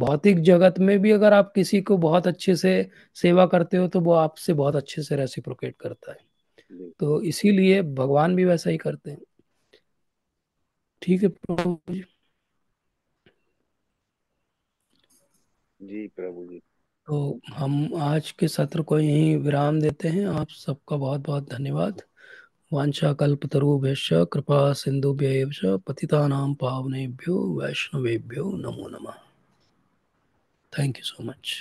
भौतिक जगत में भी अगर आप किसी को बहुत अच्छे से सेवा करते हो तो वो आपसे बहुत अच्छे से रेसिप्रोकेट करता है तो इसीलिए भगवान भी वैसा ही करते हैं ठीक है प्रभु जी जी प्रभु जी तो हम आज के सत्र को यहीं विराम देते हैं आप सबका बहुत बहुत धन्यवाद वांछा कल्पतरुभ्यश्च कृपा पतिता नाम पावनेभ्यो वैष्णवेभ्यो नमो नमः थैंक यू सो मच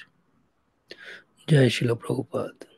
जय शिल प्रभुपाद